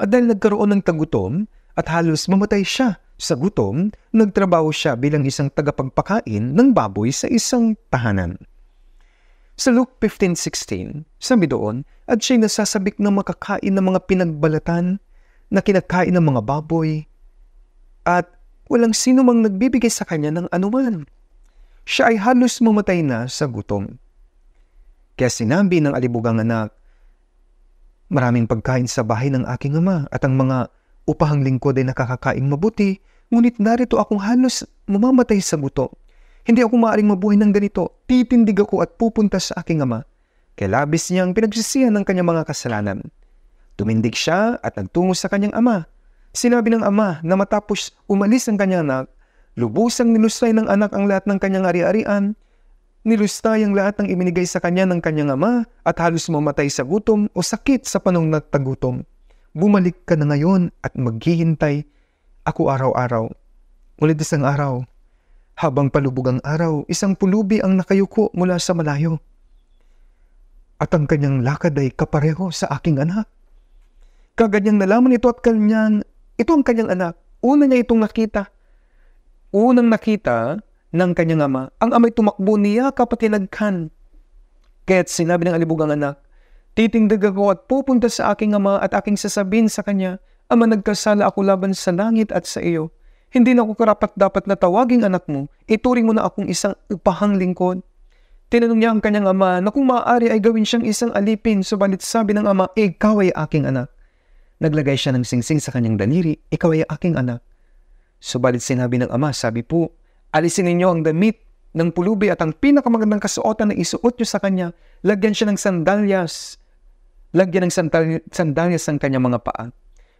A: At dahil nagkaroon ng tagutom at halos mamatay siya sa gutom, nagtrabaho siya bilang isang tagapagpakain ng baboy sa isang tahanan. Sa Luke 15.16, sabi doon, at siya'y nasasabik ng makakain ng mga pinagbalatan na kinakain ng mga baboy at walang sino mang nagbibigay sa kanya ng anuman siya ay halos mamatay na sa gutom. Kaya sinabi ng alibugang anak, Maraming pagkain sa bahay ng aking ama at ang mga upahang lingkod ay nakakakain mabuti, ngunit narito akong halos mamamatay sa gutom. Hindi ako maaring mabuhay ng ganito. Titindig ako at pupunta sa aking ama. Kaya labis niyang pinagsisihan ng kanyang mga kasalanan. Tumindig siya at nagtungo sa kanyang ama. Sinabi ng ama na matapos umalis ang kanyang anak, Lubusang nilustay ng anak ang lahat ng kanyang ari-arian. Nilustay ang lahat ng ibinigay sa kanya ng kanyang ama at halos mamatay sa gutom o sakit sa panong nagtagutom. Bumalik ka na ngayon at maghihintay ako araw-araw. Ulit isang araw. Habang palubog ang araw, isang pulubi ang nakayuko mula sa malayo. At ang kanyang lakad ay kapareho sa aking anak. Kagad nalaman ito at kanyang, ito ang kanyang anak. Una niya itong nakita. Unang nakita ng kanyang ama, ang ama'y tumakbo niya kapatid nagkan. Kaya't sinabi ng alibugang anak, Titindag ako at pupunta sa aking ama at aking sasabihin sa kanya, Ama, nagkasala ako laban sa langit at sa iyo. Hindi na ako karapat dapat na tawaging anak mo. Ituring mo na akong isang upahang lingkod. Tinanong niya ang kanyang ama na kung maaari ay gawin siyang isang alipin, subalit sabi ng ama, ikaw ay aking anak. Naglagay siya ng singsing sa kanyang daliri, ikaw ay aking anak. Subalit sinabi ng ama, sabi po, alisin ninyo ang damit ng pulubi at ang pinakamagandang kasuotan na isuot nyo sa kanya, lagyan siya ng sandalyas, lagyan ng sandalyas ang kanyang mga paa.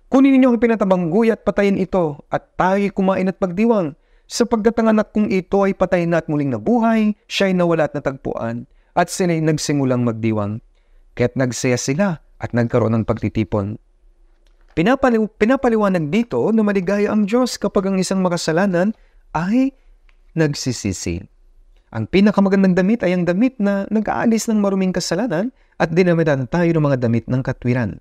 A: Kunin ninyo ang pinatabang guya at patayin ito, at tayo'y kumain at pagdiwang, sapagkat ang anak kong ito ay patay na at muling nabuhay, siya'y nawala at natagpuan, at sila'y nagsimulang magdiwang. Kaya't nagsaya sila at nagkaroon ng pagtitipon. Pinapaliw- pinapaliwanag dito na maligaya ang Diyos kapag ang isang makasalanan ay nagsisisi. Ang pinakamagandang damit ay ang damit na nag-aalis ng maruming kasalanan at dinamitan tayo ng mga damit ng katwiran.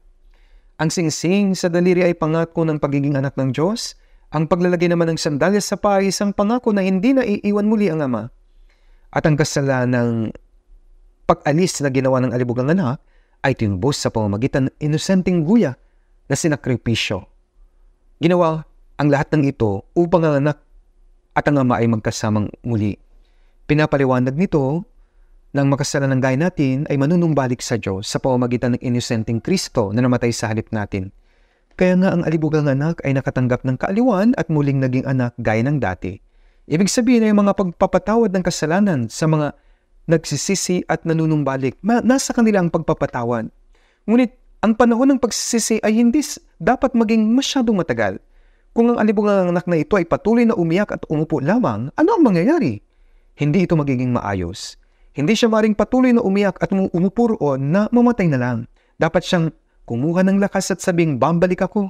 A: Ang singsing sa daliri ay pangako ng pagiging anak ng Diyos. Ang paglalagay naman ng sandalyas sa paa ay isang pangako na hindi na iiwan muli ang ama. At ang kasalanang pag-alis na ginawa ng alibugang anak ay tinubos sa pamamagitan ng inosenteng guya na sinakripisyo. Ginawa ang lahat ng ito upang ang anak at ang ama ay magkasamang muli. Pinapaliwanag nito ng makasalanan gaya natin ay manunumbalik sa Diyos sa pamamagitan ng inosenteng Kristo na namatay sa halip natin. Kaya nga ang alibugang anak ay nakatanggap ng kaaliwan at muling naging anak gaya ng dati. Ibig sabihin ay mga pagpapatawad ng kasalanan sa mga nagsisisi at nanunumbalik. Ma- nasa kanila ang pagpapatawad. Ngunit ang panahon ng pagsisisi ay hindi dapat maging masyadong matagal. Kung ang anak na ito ay patuloy na umiyak at umupo lamang, ano ang mangyayari? Hindi ito magiging maayos. Hindi siya maring patuloy na umiyak at umupo roon na mamatay na lang. Dapat siyang kumuha ng lakas at sabing, bambalik ako.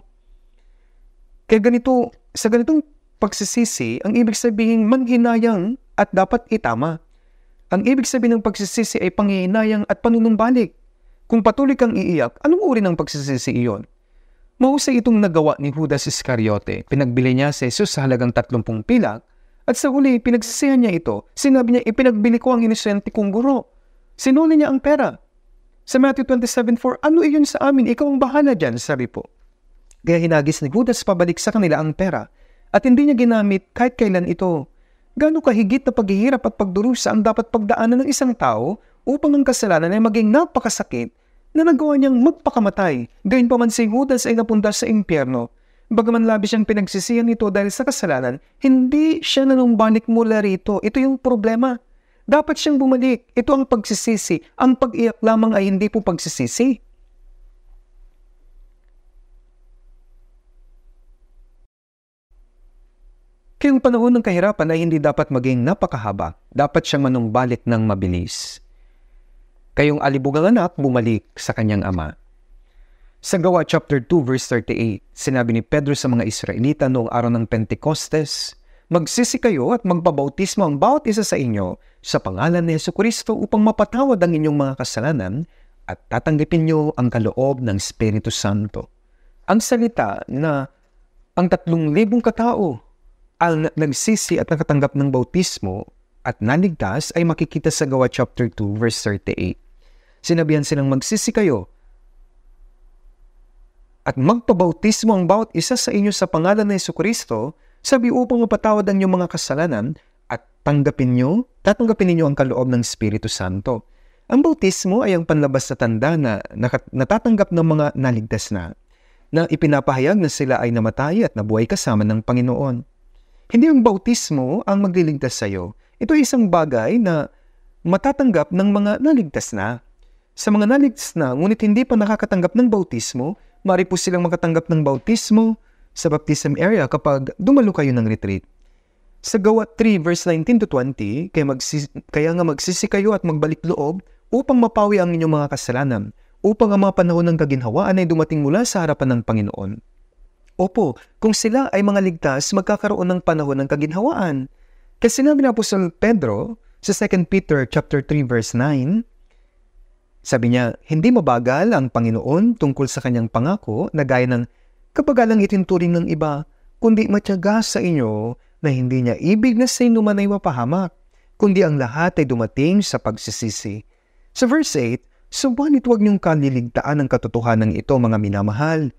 A: Kaya ganito, sa ganitong pagsisisi, ang ibig sabihin manghinayang at dapat itama. Ang ibig sabihin ng pagsisisi ay panghihinayang at panunumbalik. Kung patuloy kang iiyak, anong uri ng pagsisisi iyon? Mahusay itong nagawa ni Judas Iscariote. Pinagbili niya si Jesus sa halagang 30 pilak at sa huli pinagsisihan niya ito. Sinabi niya, ipinagbili ko ang inosente kong guro. Sinuli niya ang pera. Sa Matthew 27.4, ano iyon sa amin? Ikaw ang bahala dyan, sabi po. Kaya hinagis ni Judas pabalik sa kanila ang pera at hindi niya ginamit kahit kailan ito. Gano'ng kahigit na paghihirap at pagdurusa ang dapat pagdaanan ng isang tao upang ang kasalanan ay maging napakasakit na nagawa niyang magpakamatay. Gayun pa man si Judas ay napunta sa impyerno. Bagaman labis siyang pinagsisiyan nito dahil sa kasalanan, hindi siya nanumbalik mula rito. Ito yung problema. Dapat siyang bumalik. Ito ang pagsisisi. Ang pag-iyak lamang ay hindi po pagsisisi. Kayong panahon ng kahirapan ay hindi dapat maging napakahaba. Dapat siyang manumbalik ng mabilis. Kayong alibugang anak bumalik sa kanyang ama. Sa Gawa chapter 2 verse 38, sinabi ni Pedro sa mga Israelita noong araw ng Pentecostes, Magsisi kayo at magpabautismo ang bawat isa sa inyo sa pangalan ni Yesu Kristo upang mapatawad ang inyong mga kasalanan at tatanggapin niyo ang kaloob ng Espiritu Santo. Ang salita na ang tatlong libong katao ang nagsisi at nakatanggap ng bautismo at naligtas ay makikita sa Gawa chapter 2 verse 38. Sinabihan silang magsisi kayo at magpabautismo ang bawat isa sa inyo sa pangalan ng Yesu Kristo sabi upang mapatawad ang iyong mga kasalanan at tanggapin niyo, tatanggapin niyo ang kaloob ng Espiritu Santo. Ang bautismo ay ang panlabas na tanda na natatanggap ng mga naligtas na na ipinapahayag na sila ay namatay at nabuhay kasama ng Panginoon. Hindi ang bautismo ang magliligtas sa iyo. Ito ay isang bagay na matatanggap ng mga naligtas na. Sa mga naligtas na ngunit hindi pa nakakatanggap ng bautismo, mari po silang makatanggap ng bautismo sa baptism area kapag dumalo kayo ng retreat. Sa gawa 3 verse 19 to 20, kaya, magsis- kaya nga magsisi kayo at magbalik loob upang mapawi ang inyong mga kasalanan, upang ang mga panahon ng kaginhawaan ay dumating mula sa harapan ng Panginoon. Opo, kung sila ay mga ligtas, magkakaroon ng panahon ng kaginhawaan. Kasi sinabi na po Pedro, sa 2 Peter chapter 3 verse 9, sabi niya, hindi mabagal ang Panginoon tungkol sa kanyang pangako na gaya ng kapagalang itinturing ng iba, kundi matyaga sa inyo na hindi niya ibig na sa ay mapahamak, kundi ang lahat ay dumating sa pagsisisi. Sa verse 8, Subalit huwag niyong kaliligtaan ang katotohanan ito mga minamahal.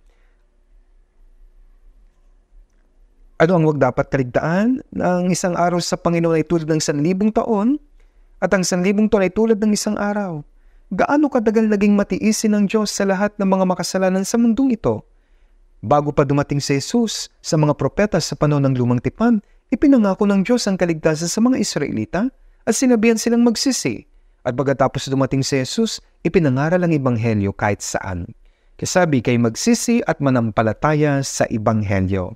A: Ano ang wag dapat kaligtaan? Ang isang araw sa Panginoon ay tulad ng sanlibong taon at ang sanlibong taon ay tulad ng isang araw gaano kadagal naging matiisin ng Diyos sa lahat ng mga makasalanan sa mundong ito. Bago pa dumating si Jesus sa mga propeta sa panahon ng lumang tipan, ipinangako ng Diyos ang kaligtasan sa mga Israelita at sinabihan silang magsisi. At pagkatapos dumating si Jesus, ipinangaral ang Ebanghelyo kahit saan. Kasabi kay magsisi at manampalataya sa Ebanghelyo.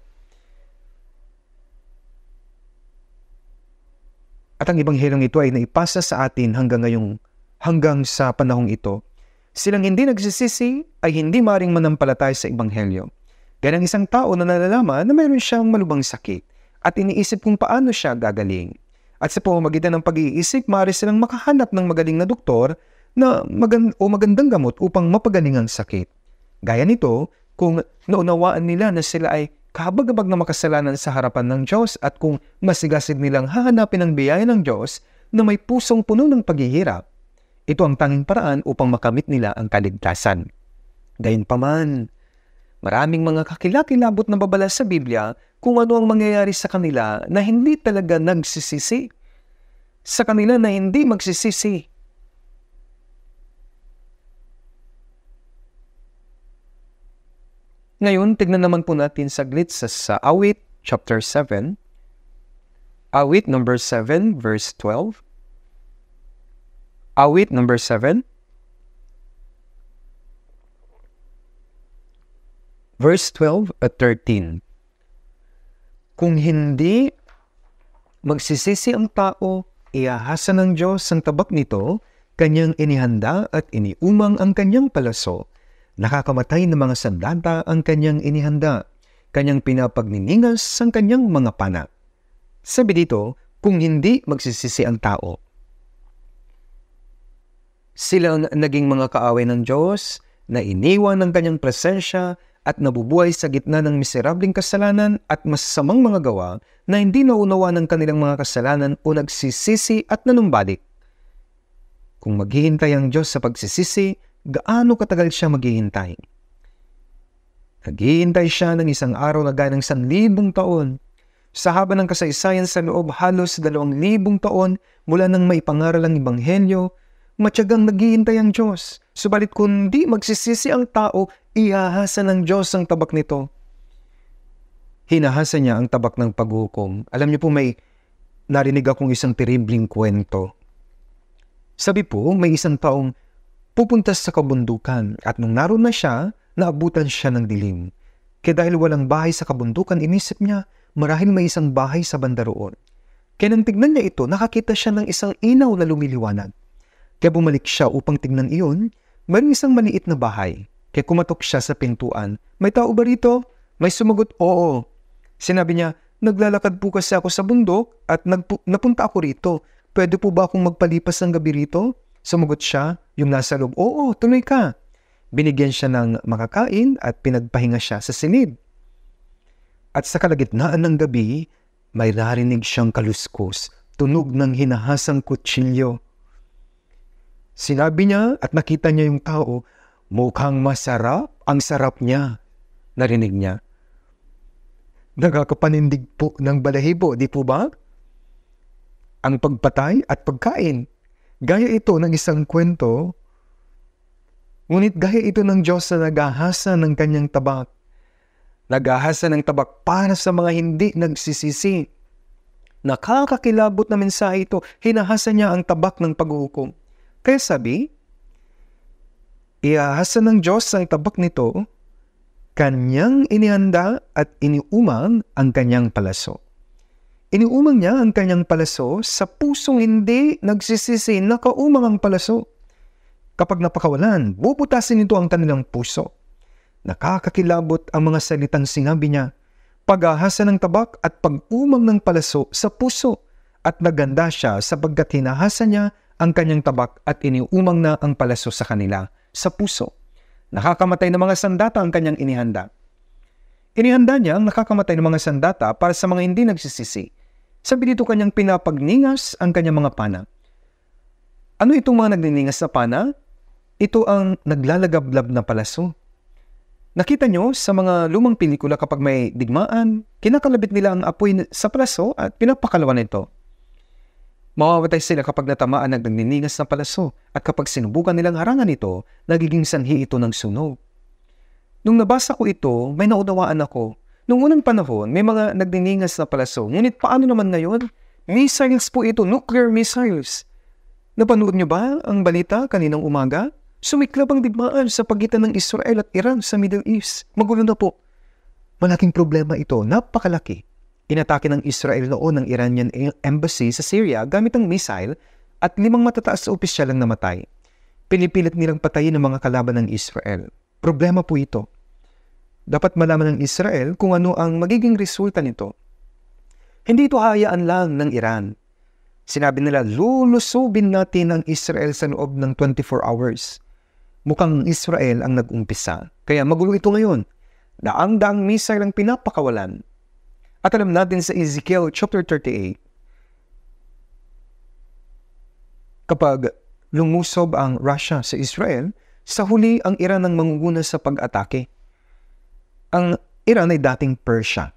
A: At ang Ebanghelyo ito ay naipasa sa atin hanggang ngayong hanggang sa panahong ito. Silang hindi nagsisisi ay hindi maring manampalatay sa Ebanghelyo. Ganang isang tao na nalalaman na mayroon siyang malubang sakit at iniisip kung paano siya gagaling. At sa pamamagitan ng pag-iisip, maaari silang makahanap ng magaling na doktor na magand- o magandang gamot upang mapagaling ang sakit. Gaya nito, kung naunawaan nila na sila ay kabagabag na makasalanan sa harapan ng Diyos at kung masigasig nilang hahanapin ang biyaya ng Diyos na may pusong puno ng paghihirap, ito ang tanging paraan upang makamit nila ang kaligtasan. Gayunpaman, maraming mga kakilakilabot na babala sa Biblia kung ano ang mangyayari sa kanila na hindi talaga nagsisisi. Sa kanila na hindi magsisisi. Ngayon, tignan naman po natin saglit sa, sa Awit chapter 7. Awit number 7 verse 12. Awit number 7. Verse 12 at 13. Kung hindi magsisisi ang tao, iahasa ng Diyos ang tabak nito, kanyang inihanda at iniumang ang kanyang palaso, nakakamatay ng mga sandata ang kanyang inihanda, kanyang pinapagniningas ang kanyang mga pana. Sabi dito, kung hindi magsisisi ang tao, sila naging mga kaaway ng Diyos na iniwan ng kanyang presensya at nabubuhay sa gitna ng miserableng kasalanan at masasamang mga gawa na hindi naunawa ng kanilang mga kasalanan o nagsisisi at nanumbalik. Kung maghihintay ang Diyos sa pagsisisi, gaano katagal siya maghihintay? Naghihintay siya ng isang araw na ganang sanlibong taon. Sa haba ng kasaysayan sa loob halos dalawang libong taon mula nang maipangaral ang Ibanghelyo, matyagang naghihintay ang Diyos. Subalit kundi magsisisi ang tao, ihahasa ng Diyos ang tabak nito. Hinahasa niya ang tabak ng paghukom. Alam niyo po may narinig akong isang terribling kwento. Sabi po, may isang taong pupunta sa kabundukan at nung naroon na siya, naabutan siya ng dilim. Kaya dahil walang bahay sa kabundukan, inisip niya, marahil may isang bahay sa banda Kaya nang tignan niya ito, nakakita siya ng isang inaw na lumiliwanag. Kaya bumalik siya upang tingnan iyon, may isang maliit na bahay. Kaya kumatok siya sa pintuan. May tao ba rito? May sumagot, oo. Sinabi niya, naglalakad po kasi ako sa bundok at nagpu- napunta ako rito. Pwede po ba akong magpalipas ng gabi rito? Sumagot siya, yung nasa loob, oo, tuloy ka. Binigyan siya ng makakain at pinagpahinga siya sa silid. At sa kalagitnaan ng gabi, may narinig siyang kaluskos, tunog ng hinahasang kutsilyo. Sinabi niya at nakita niya yung tao, mukhang masarap, ang sarap niya. Narinig niya. Nagkakapanindig po ng balahibo, di po ba? Ang pagpatay at pagkain. Gaya ito ng isang kwento, ngunit gaya ito ng Diyos na nagahasa ng kanyang tabak. Nagahasa ng tabak para sa mga hindi nagsisisi. Nakakakilabot na mensahe ito, hinahasa niya ang tabak ng paghukom. Kaya sabi, Iahasa ng Diyos ang tabak nito, kanyang inihanda at iniumang ang kanyang palaso. Iniumang niya ang kanyang palaso sa pusong hindi nagsisisi na kaumang ang palaso. Kapag napakawalan, bubutasin nito ang kanilang puso. Nakakakilabot ang mga salitang sinabi niya, paghahasa ng tabak at pag-umang ng palaso sa puso at naganda siya sapagkat hinahasa niya ang kanyang tabak at iniumang na ang palaso sa kanila sa puso. Nakakamatay ng mga sandata ang kanyang inihanda. Inihanda niya ang nakakamatay ng mga sandata para sa mga hindi nagsisisi. Sabi dito kanyang pinapagningas ang kanyang mga pana. Ano itong mga nagniningas na pana? Ito ang naglalagablab na palaso. Nakita nyo sa mga lumang pelikula kapag may digmaan, kinakalabit nila ang apoy sa palaso at pinapakalawan ito. Mawawatay sila kapag natamaan ng nagningas na palaso at kapag sinubukan nilang harangan ito, nagiging sanhi ito ng sunog. Nung nabasa ko ito, may naunawaan ako. Nung unang panahon, may mga nagningas na palaso. Ngunit paano naman ngayon? Missiles po ito, nuclear missiles. Napanood niyo ba ang balita kaninang umaga? Sumiklab ang digmaan sa pagitan ng Israel at Iran sa Middle East. Magulo na po. Malaking problema ito, napakalaki. Inatake ng Israel noon ang Iranian embassy sa Syria gamit ang missile at limang matataas na opisyal ang namatay. Pinipilit nilang patayin ang mga kalaban ng Israel. Problema po ito. Dapat malaman ng Israel kung ano ang magiging resulta nito. Hindi ito hayaan lang ng Iran. Sinabi nila, lulusubin natin ang Israel sa loob ng 24 hours. Mukhang Israel ang nag-umpisa. Kaya magulo ito ngayon. Daang-daang missile ang pinapakawalan. At alam natin sa Ezekiel chapter 38, kapag lumusob ang Russia sa Israel, sa huli ang Iran ang mangunguna sa pag-atake. Ang Iran ay dating Persia.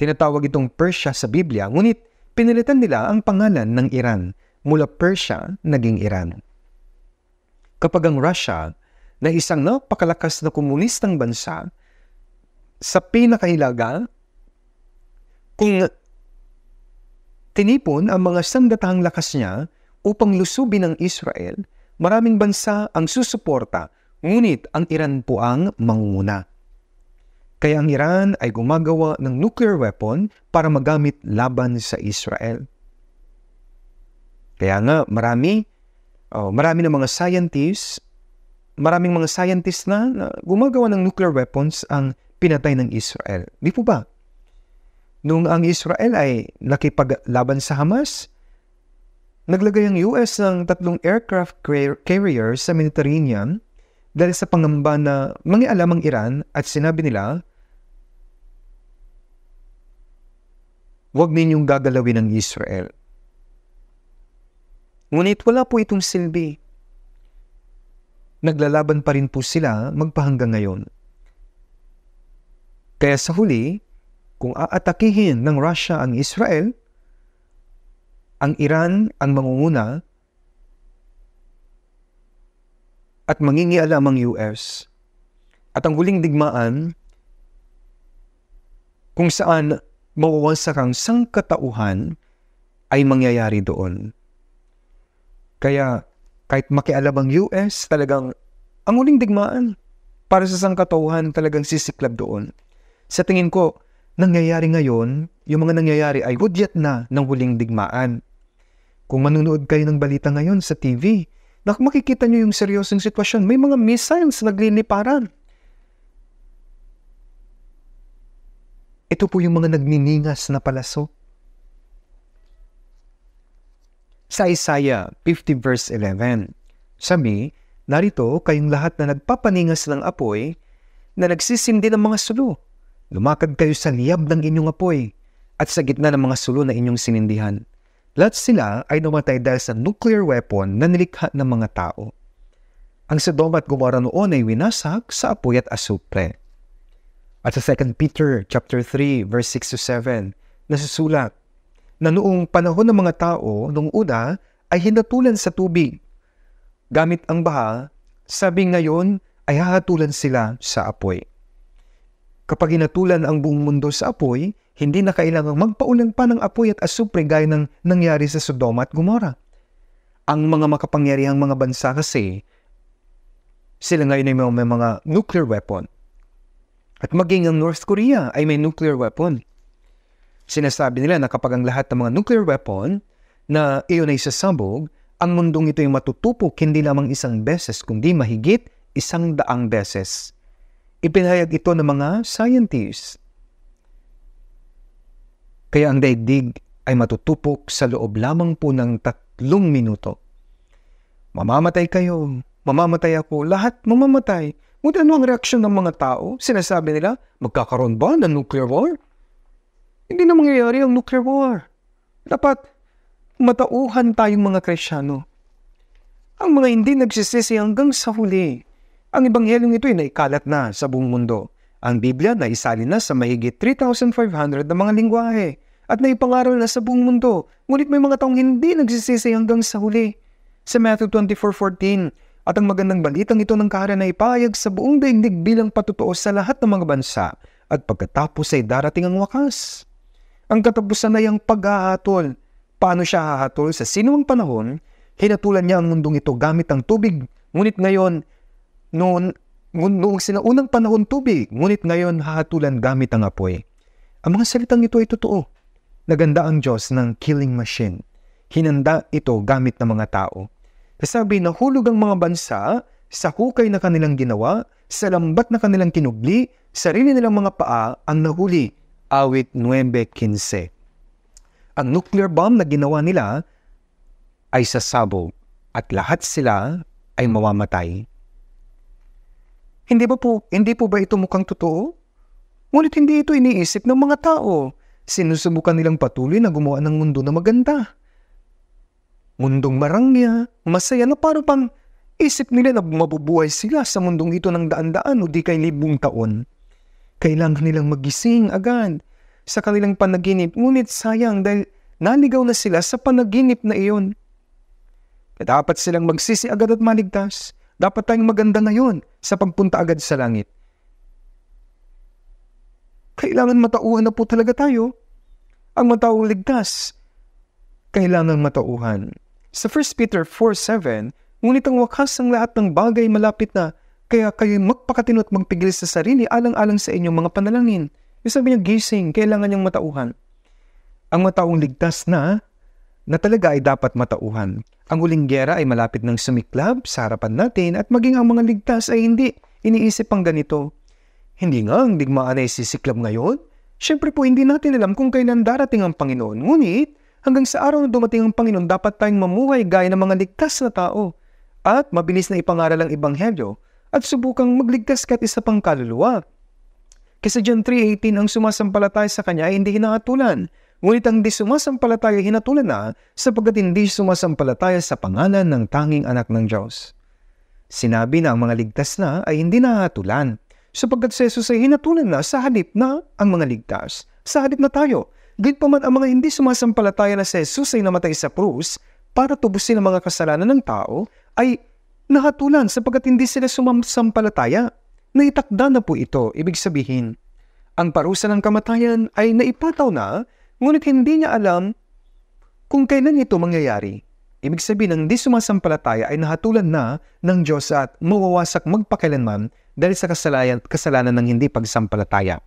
A: Tinatawag itong Persia sa Biblia, ngunit pinilitan nila ang pangalan ng Iran mula Persia naging Iran. Kapag ang Russia na isang napakalakas na komunistang bansa sa pinakahilaga kung tinipon ang mga sandatang lakas niya upang lusubin ang Israel, maraming bansa ang susuporta, ngunit ang Iran po ang manguna. Kaya ang Iran ay gumagawa ng nuclear weapon para magamit laban sa Israel. Kaya nga marami, oh, marami ng mga scientists, maraming mga scientists na, na gumagawa ng nuclear weapons ang pinatay ng Israel. Di po ba? nung ang Israel ay nakipaglaban sa Hamas, naglagay ang US ng tatlong aircraft carrier sa Mediterranean dahil sa pangamba na mangialam ang Iran at sinabi nila, Huwag ninyong gagalawin ang Israel. Ngunit wala po itong silbi. Naglalaban pa rin po sila magpahanggang ngayon. Kaya sa huli, kung aatakihin ng Russia ang Israel, ang Iran ang mangunguna at mangingialam ang US. At ang huling digmaan kung saan mawawasak ang sangkatauhan ay mangyayari doon. Kaya kahit makialam ang US, talagang ang huling digmaan para sa sangkatauhan talagang sisiklab doon. Sa tingin ko, nangyayari ngayon, yung mga nangyayari ay hudyat na ng huling digmaan. Kung manunood kayo ng balita ngayon sa TV, makikita nyo yung seryosong sitwasyon. May mga missiles nagliliparan. Ito po yung mga nagniningas na palaso. Sa Isaiah 50 verse 11, sabi, Narito kayong lahat na nagpapaningas ng apoy, na nagsisindi ng mga sulo, Lumakad kayo sa liyab ng inyong apoy at sa gitna ng mga sulo na inyong sinindihan. Lahat sila ay namatay dahil sa nuclear weapon na nilikha ng mga tao. Ang Sodoma at Gomorrah noon ay winasak sa apoy at asupre. At sa 2 Peter chapter 3 verse 6 to 7 nasusulat na noong panahon ng mga tao noong una ay hinatulan sa tubig. Gamit ang baha, sabi ngayon ay hahatulan sila sa apoy. Kapag hinatulan ang buong mundo sa apoy, hindi na kailangang magpaulan pa ng apoy at asupre gaya ng nangyari sa Sodoma at Gomora. Ang mga makapangyarihang mga bansa kasi, sila ngayon ay may mga nuclear weapon. At maging ang North Korea ay may nuclear weapon. Sinasabi nila na kapag ang lahat ng mga nuclear weapon na iyon ay sasabog, ang mundong ito ay matutupok hindi lamang isang beses kundi mahigit isang daang beses. Ipinahayag ito ng mga scientists. Kaya ang daigdig ay matutupok sa loob lamang po ng tatlong minuto. Mamamatay kayo, mamamatay ako, lahat mamamatay. Ngunit ano ang reaksyon ng mga tao? Sinasabi nila, magkakaroon ba ng nuclear war? Hindi na mangyayari ang nuclear war. Dapat matauhan tayong mga Krisyano. Ang mga hindi nagsisisi hanggang sa huli ang ebanghelyong ito ay naikalat na sa buong mundo. Ang Biblia na isali na sa mahigit 3,500 na mga lingwahe at naipangaral na sa buong mundo, ngunit may mga taong hindi nagsisisi hanggang sa huli. Sa Matthew 24.14, at ang magandang balitang ito ng kaharian ay ipahayag sa buong daigdig bilang patutuo sa lahat ng mga bansa at pagkatapos ay darating ang wakas. Ang katapusan ay ang pag paghahatol. Paano siya hahatol sa sinuang panahon? Hinatulan niya ang mundong ito gamit ang tubig, ngunit ngayon noon, noong sinaunang panahon tubig, ngunit ngayon hahatulan gamit ang apoy. Ang mga salitang ito ay totoo. Naganda ang Diyos ng killing machine. Hinanda ito gamit ng mga tao. Kasabi, hulog ang mga bansa sa hukay na kanilang ginawa, sa lambat na kanilang kinubli, sarili nilang mga paa ang nahuli. Awit 9.15 Ang nuclear bomb na ginawa nila ay sasabog at lahat sila ay mamamatay hindi ba po, hindi po ba ito mukhang totoo? Ngunit hindi ito iniisip ng mga tao. Sinusubukan nilang patuloy na gumawa ng mundo na maganda. Mundong marangya, masaya na para pang isip nila na mabubuhay sila sa mundong ito ng daan-daan o di kay libong taon. Kailangan nilang magising agad sa kanilang panaginip ngunit sayang dahil naligaw na sila sa panaginip na iyon. Dapat silang magsisi agad at maligtas dapat tayong maganda ngayon sa pagpunta agad sa langit. Kailangan matauhan na po talaga tayo. Ang mataong ligtas, kailangan matauhan. Sa 1 Peter 4.7, ngunit ang wakas ng lahat ng bagay malapit na, kaya kayo magpakatino at magpigil sa sarili alang-alang sa inyong mga panalangin. Yung sabi niya, gising, kailangan niyang matauhan. Ang mataong ligtas na na talaga ay dapat matauhan. Ang huling gera ay malapit ng sumiklab sa harapan natin at maging ang mga ligtas ay hindi iniisip ang ganito. Hindi nga ang digmaan ay sisiklab ngayon. Siyempre po hindi natin alam kung kailan darating ang Panginoon. Ngunit hanggang sa araw na dumating ang Panginoon dapat tayong mamuhay gaya ng mga ligtas na tao at mabilis na ipangaral ang Ebanghelyo at subukang magligtas kahit isa pang kaluluwa. Kasi John 3.18 ang sumasampalatay sa kanya ay hindi hinahatulan Ngunit ang di sumasampalataya hinatulan na sapagkat hindi sumasampalataya sa pangalan ng tanging anak ng Diyos. Sinabi na ang mga ligtas na ay hindi nahatulan sapagkat si Jesus ay hinatulan na sa halip na ang mga ligtas. Sa halip na tayo, pa man ang mga hindi sumasampalataya na si Jesus ay namatay sa krus para tubusin ang mga kasalanan ng tao ay nahatulan sapagkat hindi sila sumasampalataya. Naitakda na po ito, ibig sabihin, ang parusa ng kamatayan ay naipataw na Ngunit hindi niya alam kung kailan ito mangyayari. Ibig sabihin ng di sumasampalataya ay nahatulan na ng Diyos at mawawasak magpakailanman dahil sa kasalanan, kasalanan ng hindi pagsampalataya.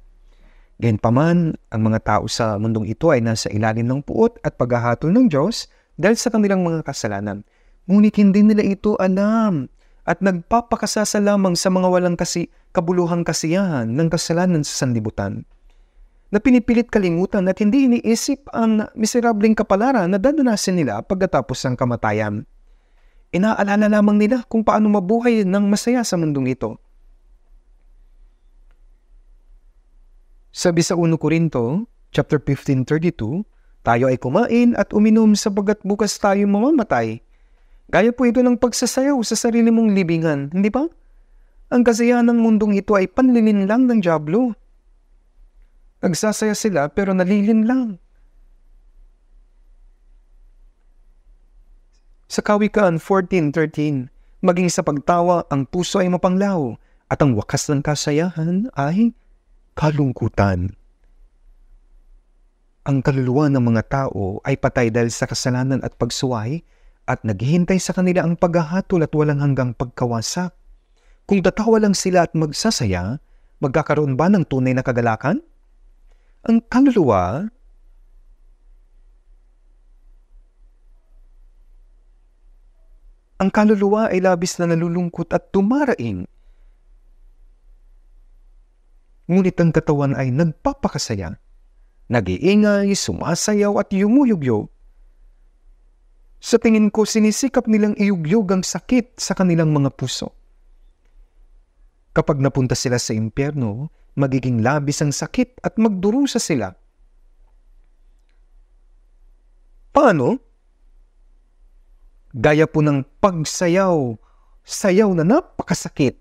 A: Gayunpaman, ang mga tao sa mundong ito ay nasa ilalim ng puot at paghahatol ng Diyos dahil sa kanilang mga kasalanan. Ngunit hindi nila ito alam at nagpapakasasa lamang sa mga walang kasi, kabuluhang kasiyahan ng kasalanan sa sanlibutan na pinipilit kalimutan at hindi iniisip ang miserableng kapalaran na dadanasin nila pagkatapos ng kamatayan. Inaalala lamang nila kung paano mabuhay ng masaya sa mundong ito. Sabi sa 1 Korinto, chapter 15:32, tayo ay kumain at uminom sapagkat bukas tayo mamamatay. Gaya po ito ng pagsasayaw sa sarili mong libingan, hindi ba? Ang kasayahan ng mundong ito ay panlilin lang ng Diablo Nagsasaya sila pero nalilin lang. Sa Kawikaan 14.13, Maging sa pagtawa, ang puso ay mapanglaw at ang wakas ng kasayahan ay kalungkutan. Ang kaluluwa ng mga tao ay patay dahil sa kasalanan at pagsuway at naghihintay sa kanila ang paghahatol at walang hanggang pagkawasak. Kung tatawa lang sila at magsasaya, magkakaroon ba ng tunay na kagalakan? ang kaluluwa ang kaluluwa ay labis na nalulungkot at tumaraing. Ngunit ang katawan ay nagpapakasaya. Nagiingay, sumasayaw at yumuyugyog. Sa tingin ko, sinisikap nilang iyugyog ang sakit sa kanilang mga puso. Kapag napunta sila sa impyerno, magiging labis ang sakit at magdurusa sila. Paano? Gaya po ng pagsayaw, sayaw na napakasakit.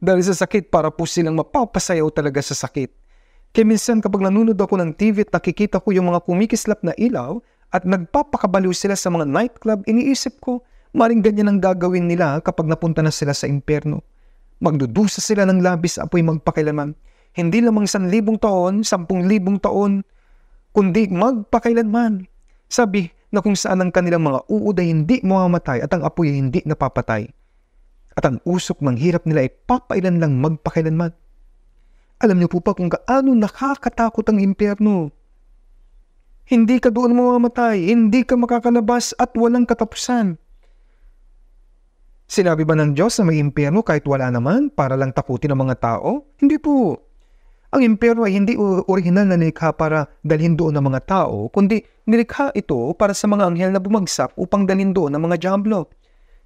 A: Dahil sa sakit, para po silang mapapasayaw talaga sa sakit. Kaya minsan kapag nanunod ako ng TV at nakikita ko yung mga kumikislap na ilaw at nagpapakabaliw sila sa mga nightclub, iniisip ko, Maring ganyan ang gagawin nila kapag napunta na sila sa impyerno. Magdudusa sila ng labis apoy magpakilaman. Hindi lamang sanlibong taon, sampung libong taon, kundi magpakailanman. Sabi na kung saan ang kanilang mga uod ay hindi mamamatay at ang apoy ay hindi napapatay. At ang usok ng hirap nila ay papailan lang magpakailanman. Alam niyo po pa kung gaano nakakatakot ang impyerno. Hindi ka doon mamamatay, hindi ka makakalabas at walang katapusan. Sinabi ba ng Diyos na may impyerno kahit wala naman para lang takutin ang mga tao? Hindi po. Ang impyerno ay hindi orihinal na nilikha para dalhin doon ang mga tao, kundi nilikha ito para sa mga anghel na bumagsak upang dalhin doon ang mga jamblo.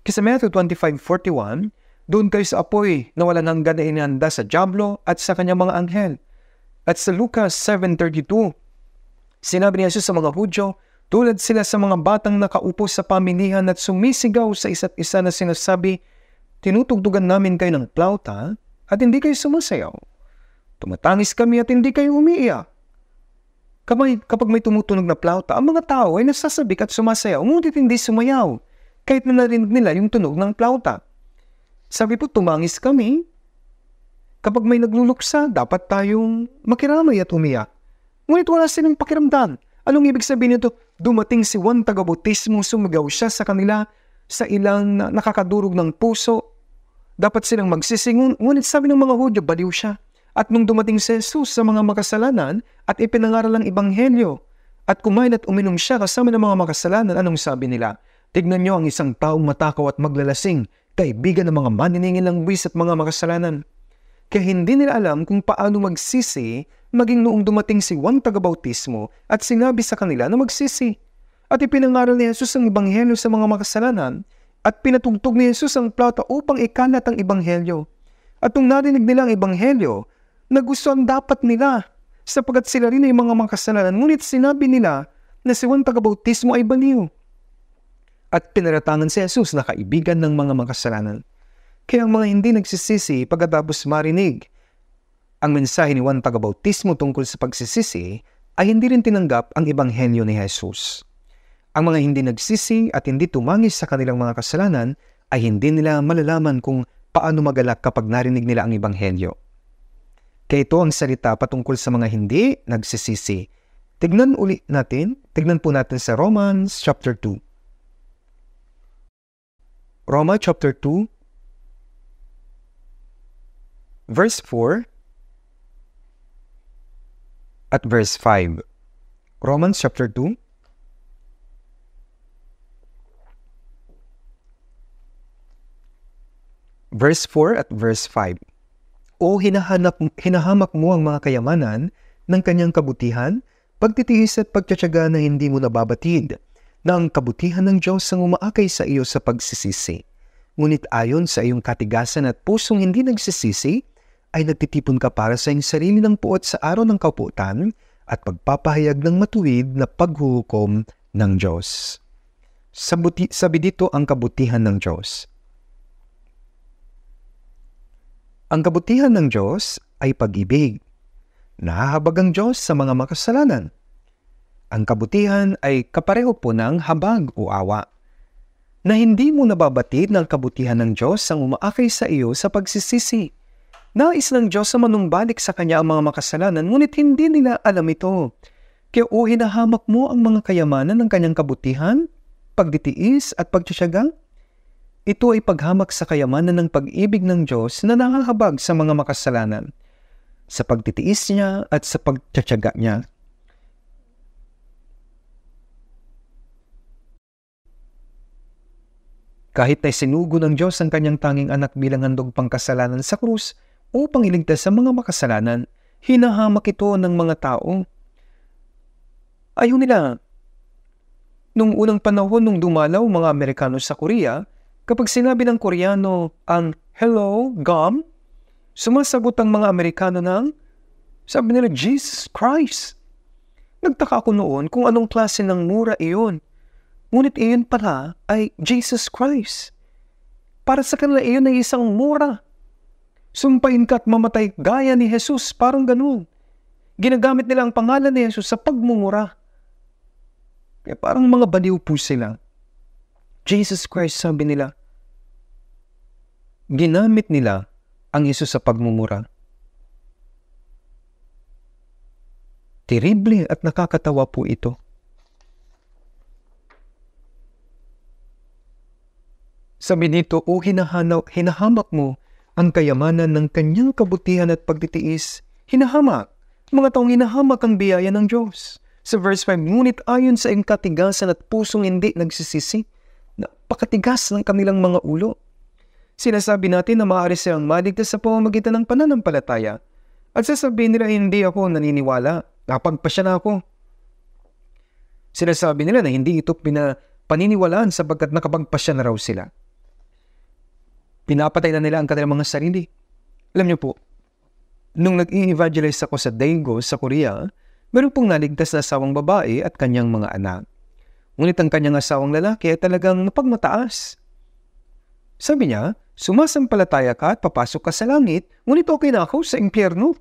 A: Kasi Matthew 25.41, doon kayo sa apoy na wala nang na inanda sa jamblo at sa kanyang mga anghel. At sa Lucas 7.32, sinabi ni Jesus sa mga Hudyo, tulad sila sa mga batang nakaupo sa paminihan at sumisigaw sa isa't isa na sinasabi, tinutugtugan namin kayo ng plauta at hindi kayo sumasayaw. Tumatangis kami at hindi kayo umiiyak. Kapag, may tumutunog na plauta, ang mga tao ay nasasabik at sumasayaw, ngunit hindi sumayaw, kahit na narinig nila yung tunog ng plauta. Sabi po, tumangis kami. Kapag may nagluluksa, dapat tayong makiramay at umiyak. Ngunit wala silang pakiramdam. Anong ibig sabihin nito? Dumating si Juan Tagabutismo, sumigaw siya sa kanila sa ilang nakakadurog ng puso. Dapat silang magsisingon, ngunit sabi ng mga Hudyo, baliw siya. At nung dumating si Jesus sa mga makasalanan at ipinangaral ang Ebanghelyo, at kumain at uminom siya kasama ng mga makasalanan, anong sabi nila? Tignan niyo ang isang taong matakaw at maglalasing, kaibigan ng mga maniningil ng buwis at mga makasalanan. Kaya hindi nila alam kung paano magsisi maging noong dumating si Juan Tagabautismo at sinabi sa kanila na magsisi. At ipinangaral ni Jesus ang Ebanghelyo sa mga makasalanan at pinatugtog ni Jesus ang plato upang ikalat ang Ebanghelyo. At nung narinig nila ang Ebanghelyo, nagustuhan dapat nila sapagat sila rin ay mga makasalanan ngunit sinabi nila na si Juan Tagabautismo ay baliw. At pinaratangan si Jesus na kaibigan ng mga makasalanan. Kaya ang mga hindi nagsisisi pagkatapos marinig ang mensahe ni Juan Tagabautismo tungkol sa pagsisisi ay hindi rin tinanggap ang ebanghelyo ni Jesus. Ang mga hindi nagsisi at hindi tumangis sa kanilang mga kasalanan ay hindi nila malalaman kung paano magalak kapag narinig nila ang ebanghelyo. Kaya ito ang salita patungkol sa mga hindi nagsisisi. Tignan uli natin, tignan po natin sa Romans chapter 2. Roma chapter 2 verse 4 at verse 5. Romans chapter 2. Verse 4 at verse 5. O hinahanap, hinahamak mo ang mga kayamanan ng kanyang kabutihan, pagtitihis at pagtsatsaga na hindi mo nababatid, na ang kabutihan ng Diyos ang umaakay sa iyo sa pagsisisi. Ngunit ayon sa iyong katigasan at pusong hindi nagsisisi, ay nagtitipon ka para sa iyong sarili ng puot sa araw ng kauputan at pagpapahayag ng matuwid na paghuhukom ng Diyos. Sabuti, sabi dito ang kabutihan ng Diyos. Ang kabutihan ng Diyos ay pag-ibig. Nahahabag ang Diyos sa mga makasalanan. Ang kabutihan ay kapareho po ng habag o awa na hindi mo nababatid ng kabutihan ng Diyos ang umaakay sa iyo sa pagsisisi Nais ng Diyos sa manumbalik sa kanya ang mga makasalanan, ngunit hindi nila alam ito. Kaya o hinahamak mo ang mga kayamanan ng kanyang kabutihan, pagditiis at pagtsatsaga? Ito ay paghamak sa kayamanan ng pag-ibig ng Diyos na nangahabag sa mga makasalanan, sa pagtitiis niya at sa pagtsatsaga niya. Kahit na sinugo ng Diyos ang kanyang tanging anak bilang handog pangkasalanan sa krus, upang iligtas sa mga makasalanan, hinahamak ito ng mga tao. Ayaw nila. Nung unang panahon nung dumalaw mga Amerikano sa Korea, kapag sinabi ng Koreano ang Hello, Gum, sumasagot ang mga Amerikano ng sabi nila, Jesus Christ. Nagtaka ako noon kung anong klase ng mura iyon. Ngunit iyon pala ay Jesus Christ. Para sa kanila iyon ay isang mura sumpain ka at mamatay gaya ni Jesus. Parang ganun. Ginagamit nila ang pangalan ni Jesus sa pagmumura. Kaya parang mga baliw po sila. Jesus Christ sabi nila, ginamit nila ang Jesus sa pagmumura. Terrible at nakakatawa po ito. Sa nito, o hinahanaw, hinahamak mo ang kayamanan ng kanyang kabutihan at pagtitiis, hinahamak. Mga taong hinahamak ang biyaya ng Diyos. Sa verse 5, ngunit ayon sa iyong katigasan at pusong hindi nagsisisi, napakatigas ng kanilang mga ulo. Sinasabi natin na maaari silang maligtas sa pamamagitan ng pananampalataya. At sasabihin nila, hindi ako naniniwala, napagpasya na ako. Sinasabi nila na hindi ito pina paniniwalaan sapagkat nakapagpasya na raw sila. Pinapatay na nila ang kanilang mga sarili. Alam niyo po, nung nag-i-evangelize ako sa Daegu sa Korea, meron pong naligtas na asawang babae at kanyang mga anak. Ngunit ang kanyang asawang lalaki ay talagang napagmataas. Sabi niya, sumasampalataya ka at papasok ka sa langit, ngunit okay na ako sa impyerno.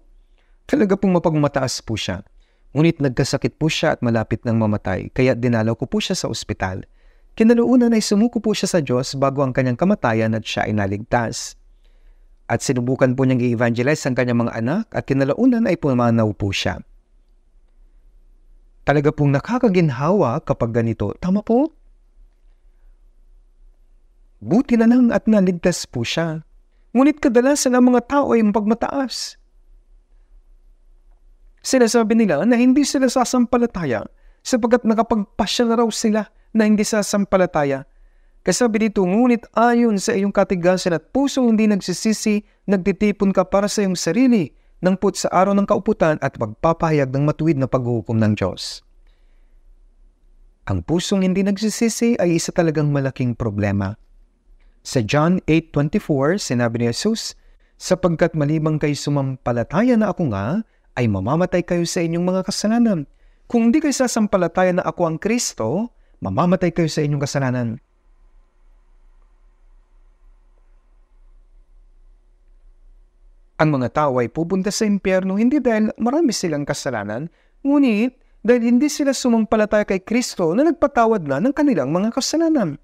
A: Talaga pong mapagmataas po siya. Ngunit nagkasakit po siya at malapit ng mamatay, kaya dinalaw ko po siya sa ospital. Kinaloonan ay sumuko po siya sa Diyos bago ang kanyang kamatayan at siya ay naligtas. At sinubukan po niyang i-evangelize ang kanyang mga anak at kinalaunan ay pumanaw po siya. Talaga pong nakakaginhawa kapag ganito, tama po? Buti na lang at naligtas po siya. Ngunit kadalasan ang mga tao ay pagmataas. Sinasabi nila na hindi sila sasampalataya sapagkat nakapagpasya na raw sila na hindi sasampalataya. Kasabi dito, ngunit ayon sa iyong katigasan at puso hindi nagsisisi, nagtitipon ka para sa iyong sarili, ng put sa araw ng kauputan at magpapahayag ng matuwid na paghuhukom ng Diyos. Ang pusong hindi nagsisisi ay isa talagang malaking problema. Sa John 8.24, sinabi ni Jesus, Sapagkat malibang kayo sumampalataya na ako nga, ay mamamatay kayo sa inyong mga kasalanan. Kung hindi kayo sasampalataya na ako ang Kristo, mamamatay kayo sa inyong kasalanan. Ang mga tao ay pupunta sa impyerno hindi dahil marami silang kasalanan, ngunit dahil hindi sila sumampalataya kay Kristo na nagpatawad na ng kanilang mga kasalanan.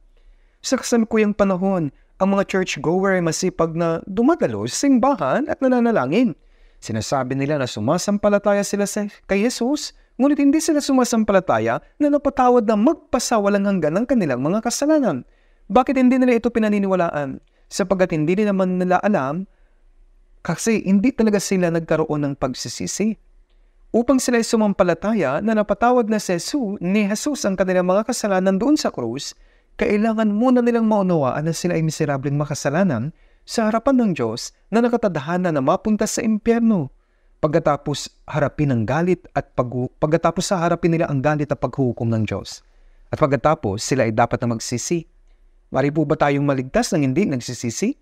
A: Sa kasalukuyang panahon, ang mga churchgoer ay masipag na dumadalo sa simbahan at nananalangin. Sinasabi nila na sumasampalataya sila sa kay Jesus ngunit hindi sila sumasampalataya na napatawad na magpasa walang hanggan ng kanilang mga kasalanan. Bakit hindi nila ito pinaniniwalaan? Sapagat hindi nila man nila alam kasi hindi talaga sila nagkaroon ng pagsisisi. Upang sila sumampalataya na napatawad na si Jesus, ni Jesus ang kanilang mga kasalanan doon sa krus, kailangan muna nilang maunawaan na sila ay miserableng makasalanan sa harapan ng Diyos na nakatadhana na mapunta sa impyerno pagkatapos harapin ang galit at pag, pagkatapos sa harapin nila ang galit at paghukom ng Diyos. At pagkatapos, sila ay dapat na magsisi. Mari po ba tayong maligtas nang hindi nagsisisi?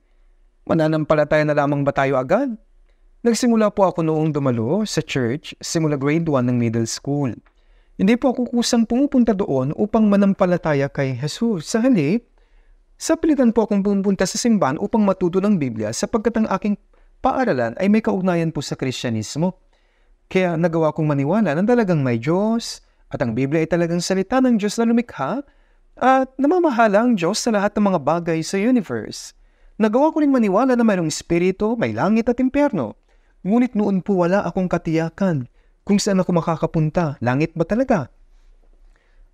A: Mananampalataya na lamang ba tayo agad? Nagsimula po ako noong dumalo sa church simula grade 1 ng middle school. Hindi po ako kusang pumupunta doon upang manampalataya kay Jesus. Sa halip, sa sapilitan po akong pumunta sa simbahan upang matuto ng Biblia sapagkat ang aking paaralan ay may kaugnayan po sa Kristyanismo. Kaya nagawa kong maniwala na talagang may Diyos at ang Biblia ay talagang salita ng Diyos na lumikha at namamahala ang Diyos sa lahat ng mga bagay sa universe. Nagawa ko rin maniwala na mayroong espiritu, may langit at impyerno. Ngunit noon po wala akong katiyakan kung saan ako makakapunta, langit ba talaga?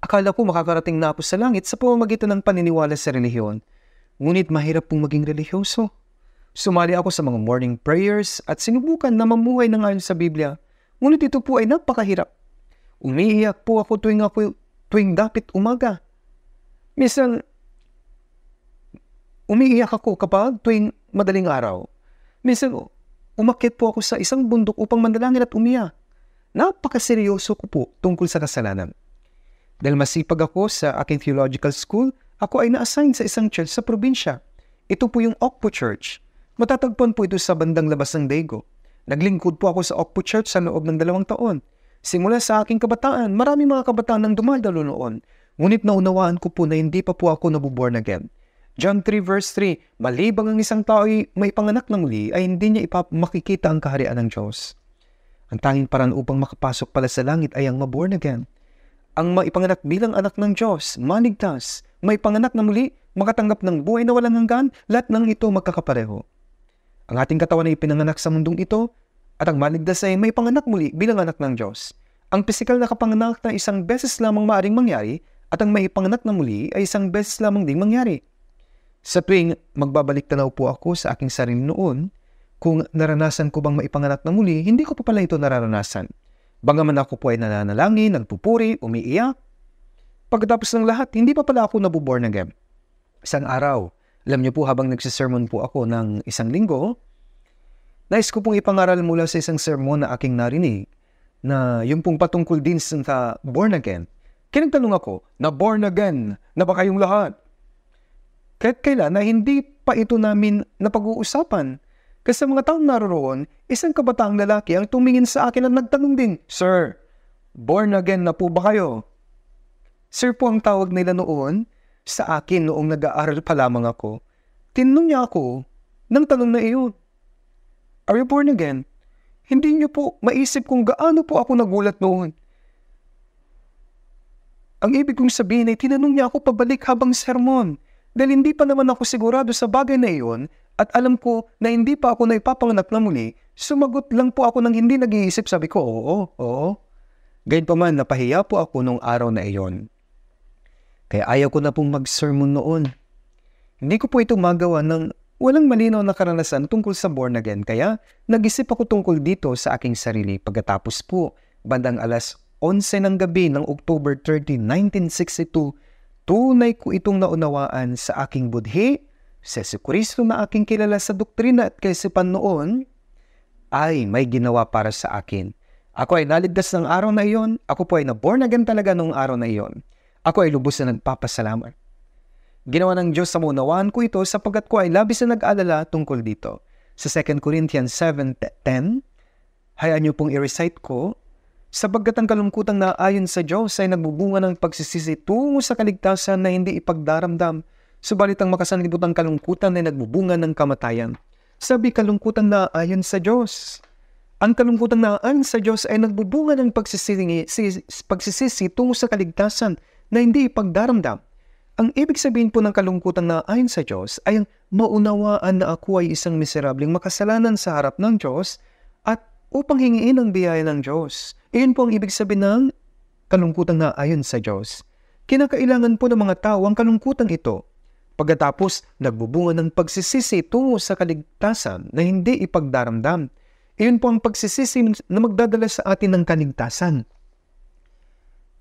A: Akala ko makakarating na ako sa langit sa pamamagitan ng paniniwala sa relihiyon. Ngunit mahirap pong maging religyoso. Sumali ako sa mga morning prayers at sinubukan na mamuhay ng ayon sa Biblia. Ngunit ito po ay napakahirap. Umiiyak po ako tuwing, ako, tuwing dapit umaga. Minsan, umiiyak ako kapag tuwing madaling araw. Minsan, umakit po ako sa isang bundok upang manalangin at umiyak. Napakaseryoso ko po tungkol sa kasalanan. Dahil masipag ako sa aking theological school, ako ay na-assign sa isang church sa probinsya. Ito po yung Okpo Church. Matatagpuan po ito sa bandang labas ng Dago. Naglingkod po ako sa Okpo Church sa loob ng dalawang taon. Simula sa aking kabataan, marami mga kabataan ang dumadalo noon. Ngunit naunawaan ko po na hindi pa po ako nabuborn again. John 3 verse 3, malibang ang isang tao ay may panganak ng muli ay hindi niya ipap makikita ang kaharian ng Diyos. Ang tanging paraan upang makapasok pala sa langit ay ang maborn again. Ang maipanganak bilang anak ng Diyos, maligtas, may panganak na muli, makatanggap ng buhay na walang hanggan, lahat ng ito magkakapareho. Ang ating katawan ay pinanganak sa mundong ito at ang maligtas ay may panganak muli bilang anak ng Diyos. Ang pisikal na kapanganak na isang beses lamang maaring mangyari at ang may panganak na muli ay isang beses lamang ding mangyari. Sa tuwing magbabalik tanaw po ako sa aking sarili noon, kung naranasan ko bang maipanganak na muli, hindi ko pa pala ito nararanasan. Bagaman ako po ay nananalangin, nagpupuri, umiiyak. Pagkatapos ng lahat, hindi pa pala ako nabuborn again. Isang araw, alam niyo po habang nagsisermon po ako ng isang linggo, nais ko pong ipangaral mula sa isang sermon na aking narinig na yung pong patungkol din sa born again. Kinagtanong ako, na born again na ba kayong lahat? Kahit kailan na hindi pa ito namin napag-uusapan. Kasi sa mga taong naroon, isang kabataang lalaki ang tumingin sa akin at nagtanong din, Sir, born again na po ba kayo? Sir po ang tawag nila noon sa akin noong nag-aaral pa lamang ako, tinanong niya ako ng tanong na iyon. Are you born again? Hindi niyo po maisip kung gaano po ako nagulat noon. Ang ibig kong sabihin ay tinanong niya ako pabalik habang sermon dahil hindi pa naman ako sigurado sa bagay na iyon at alam ko na hindi pa ako naipapanganak na muli, sumagot lang po ako ng hindi nag-iisip. Sabi ko, oo, oo. Gayun pa man, napahiya po ako nung araw na iyon. Kaya ayaw ko na pong mag-sermon noon. Hindi ko po ito magawa ng walang malinaw na karanasan tungkol sa born again. Kaya nag-isip ako tungkol dito sa aking sarili. Pagkatapos po, bandang alas 11 ng gabi ng October 30, 1962, tunay ko itong naunawaan sa aking budhi, sa si Kristo na aking kilala sa doktrina at kaisipan noon, ay may ginawa para sa akin. Ako ay naligtas ng araw na iyon, ako po ay na-born again talaga noong araw na iyon. Ako ay lubos na nagpapasalamat. Ginawa ng Diyos sa munawaan ko ito sapagkat ko ay labis na nag-alala tungkol dito. Sa 2 Corinthians 7.10, hayaan niyo pong i-recite ko, sapagkat ang kalungkutang naayon sa Diyos ay nagbubunga ng pagsisisi tungo sa kaligtasan na hindi ipagdaramdam, subalit ang makasanlibutan kalungkutan ay nagbubunga ng kamatayan. Sabi kalungkutan na naayon sa Diyos. Ang kalungkutan na naayon sa Diyos ay nagbubunga ng pagsisisi, pagsisisi tungo sa kaligtasan na hindi ipagdaramdam. Ang ibig sabihin po ng kalungkutan na ayon sa Diyos ay ang maunawaan na ako ay isang miserableng makasalanan sa harap ng Diyos at upang hingiin ang biyaya ng Diyos. Iyon po ang ibig sabihin ng kalungkutan na ayon sa Diyos. Kinakailangan po ng mga tao ang kalungkutan ito. Pagkatapos, nagbubunga ng pagsisisi tungo sa kaligtasan na hindi ipagdaramdam. Iyon po ang pagsisisi na magdadala sa atin ng kaligtasan.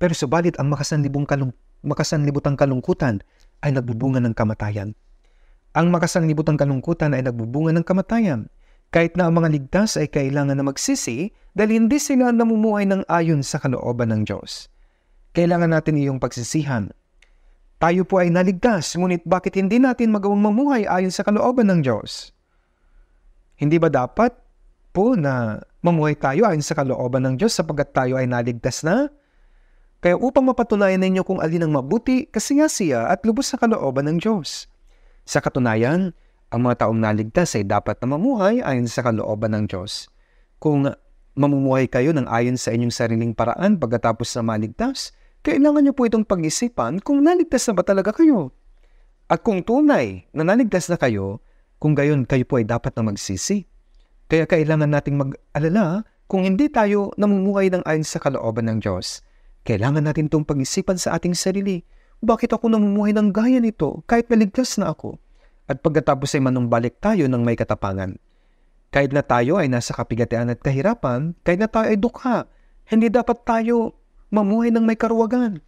A: Pero subalit ang makasanlibong kalung, makasanlibutang kalungkutan ay nagbubunga ng kamatayan. Ang makasanlibutang kalungkutan ay nagbubunga ng kamatayan. Kahit na ang mga ligtas ay kailangan na magsisi dahil hindi sila namumuhay ng ayon sa kalooban ng Diyos. Kailangan natin iyong pagsisihan. Tayo po ay naligtas, ngunit bakit hindi natin magawang mamuhay ayon sa kalooban ng Diyos? Hindi ba dapat po na mamuhay tayo ayon sa kalooban ng Diyos sapagkat tayo ay naligtas na? Kaya upang mapatunayan ninyo kung alin ang mabuti, kasiyasiya at lubos sa kalooban ng Diyos. Sa katunayan, ang mga taong naligtas ay dapat na mamuhay ayon sa kalooban ng Diyos. Kung mamumuhay kayo ng ayon sa inyong sariling paraan pagkatapos na maligtas, kailangan niyo po itong pag-isipan kung naligtas na ba talaga kayo. At kung tunay na naligtas na kayo, kung gayon kayo po ay dapat na magsisi. Kaya kailangan nating mag-alala kung hindi tayo namumuhay ng ayon sa kalooban ng Diyos kailangan natin itong pag-isipan sa ating sarili. Bakit ako namumuhay ng gaya nito kahit naligtas na ako? At pagkatapos ay manumbalik tayo ng may katapangan. Kahit na tayo ay nasa kapigatean at kahirapan, kahit na tayo ay dukha, hindi dapat tayo mamuhay ng may karuwagan.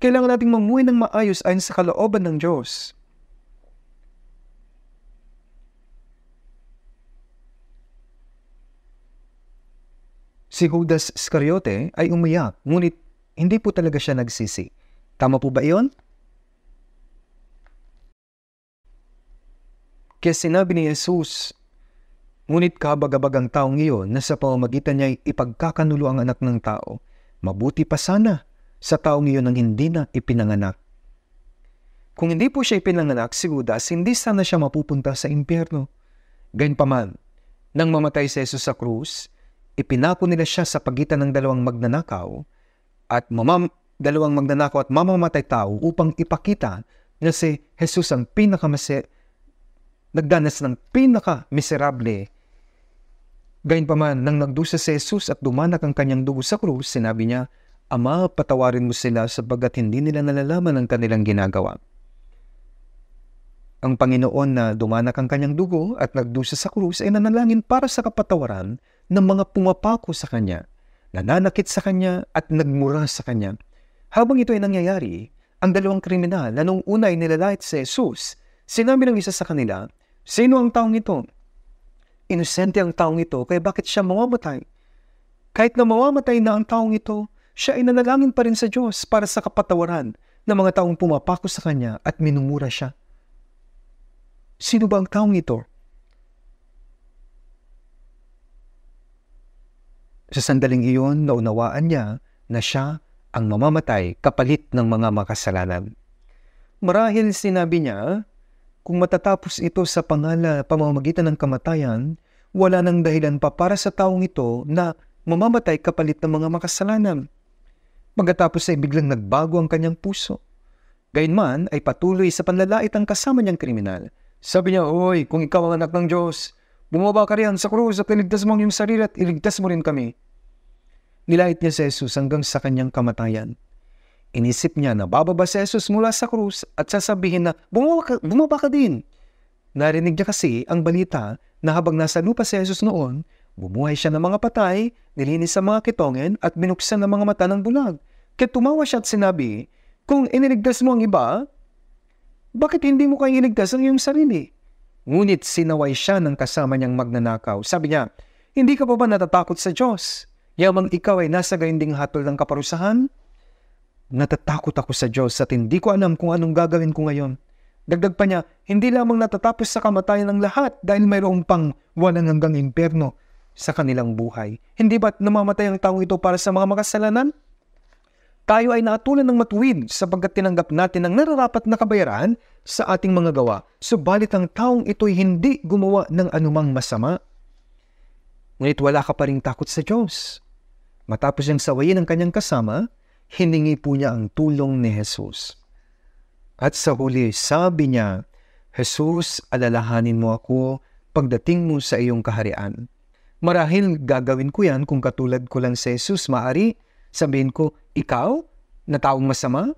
A: Kailangan nating mamuhay ng maayos ayon sa kalooban ng Diyos. Si Judas Iscariote ay umiyak, ngunit hindi po talaga siya nagsisi. Tama po ba iyon? Kasi sinabi ni Jesus, Ngunit kabagabag ang taong iyon na sa pamamagitan niya ipagkakanulo ang anak ng tao. Mabuti pa sana sa taong iyon ang hindi na ipinanganak. Kung hindi po siya ipinanganak si Judas, hindi sana siya mapupunta sa impyerno. Gayunpaman, nang mamatay si Jesus sa krus, ipinako nila siya sa pagitan ng dalawang magnanakaw at mamam dalawang magnanakaw at mamamatay tao upang ipakita na si Jesus ang pinakamasir nagdanas ng pinaka-miserable. Gayunpaman, nang nagdusa si Jesus at dumanak ang kanyang dugo sa krus, sinabi niya, Ama, patawarin mo sila sapagat hindi nila nalalaman ang kanilang ginagawa. Ang Panginoon na dumanak ang kanyang dugo at nagdusa sa krus ay nanalangin para sa kapatawaran ng mga pumapako sa kanya nananakit sa kanya at nagmura sa kanya. Habang ito ay nangyayari, ang dalawang kriminal na noong una ay nilalait sa Jesus, sinabi ng isa sa kanila, Sino ang taong ito? Inosente ang taong ito, kaya bakit siya mamamatay? Kahit na mamamatay na ang taong ito, siya ay nanalangin pa rin sa Diyos para sa kapatawaran ng mga taong pumapako sa kanya at minumura siya. Sino ba ang taong ito? Sa sandaling iyon, naunawaan niya na siya ang mamamatay kapalit ng mga makasalanan. Marahil sinabi niya, kung matatapos ito sa pangala ah, pamamagitan ng kamatayan, wala nang dahilan pa para sa taong ito na mamamatay kapalit ng mga makasalanan. Pagkatapos ay biglang nagbago ang kanyang puso. Gayunman ay patuloy sa panlalait ang kasama niyang kriminal. Sabi niya, Oy, kung ikaw ang anak ng Diyos, bumaba ka riyan sa krus at iligtas mo ang iyong sarili at iligtas mo rin kami. Nilait niya si Jesus hanggang sa kanyang kamatayan. Inisip niya na bababa si Jesus mula sa krus at sasabihin na bumaba ka, bumaba ka din. Narinig niya kasi ang balita na habang nasa lupa si Jesus noon, bumuhay siya ng mga patay, nilinis sa mga kitongen at binuksan ng mga mata ng bulag. Kaya tumawa siya at sinabi, Kung iniligtas mo ang iba, bakit hindi mo kayo iligtas ang iyong sarili? Ngunit sinaway siya ng kasama niyang magnanakaw. Sabi niya, hindi ka pa ba natatakot sa Diyos? Yamang ikaw ay nasa gayunding hatol ng kaparusahan, natatakot ako sa Diyos at hindi ko alam kung anong gagawin ko ngayon. Dagdag pa niya, hindi lamang natatapos sa kamatayan ng lahat dahil mayroong pang walang hanggang imperno sa kanilang buhay. Hindi ba't namamatay ang taong ito para sa mga makasalanan? Tayo ay naatulan ng matuwid sapagkat tinanggap natin ang nararapat na kabayaran sa ating mga gawa, subalit ang taong ito'y hindi gumawa ng anumang masama. Ngunit wala ka pa rin takot sa Diyos. Matapos niyang sawayin ang kanyang kasama, hiningi po niya ang tulong ni Jesus. At sa huli, sabi niya, Jesus, alalahanin mo ako pagdating mo sa iyong kaharian. Marahil gagawin ko yan kung katulad ko lang sa Jesus, maari sabihin ko, ikaw, na taong masama,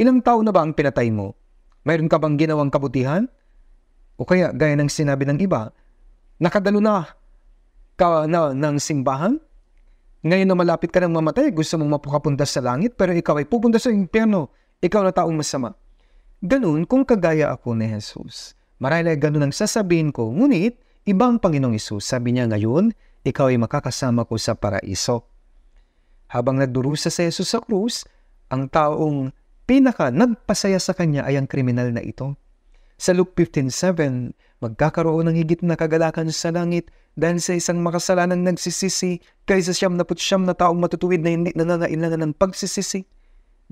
A: ilang tao na ba ang pinatay mo? Mayroon ka bang ginawang kabutihan? O kaya, gaya ng sinabi ng iba, nakadalo na ka na ng simbahan? Ngayon na malapit ka ng mamatay, gusto mong mapukapunta sa langit, pero ikaw ay pupunta sa impyerno. Ikaw na taong masama. Ganun kung kagaya ako ni Jesus. Marahil ay ganun ang sasabihin ko, ngunit ibang Panginoong Isus. Sabi niya ngayon, ikaw ay makakasama ko sa paraiso. Habang nagdurusa sa Jesus sa krus, ang taong pinaka nagpasaya sa kanya ay ang kriminal na ito. Sa Luke 15.7, magkakaroon ng higit na kagalakan sa langit dahil sa isang makasalanang nagsisisi kaysa siyam na putsyam na taong matutuwid na hindi nananailangan ng pagsisisi.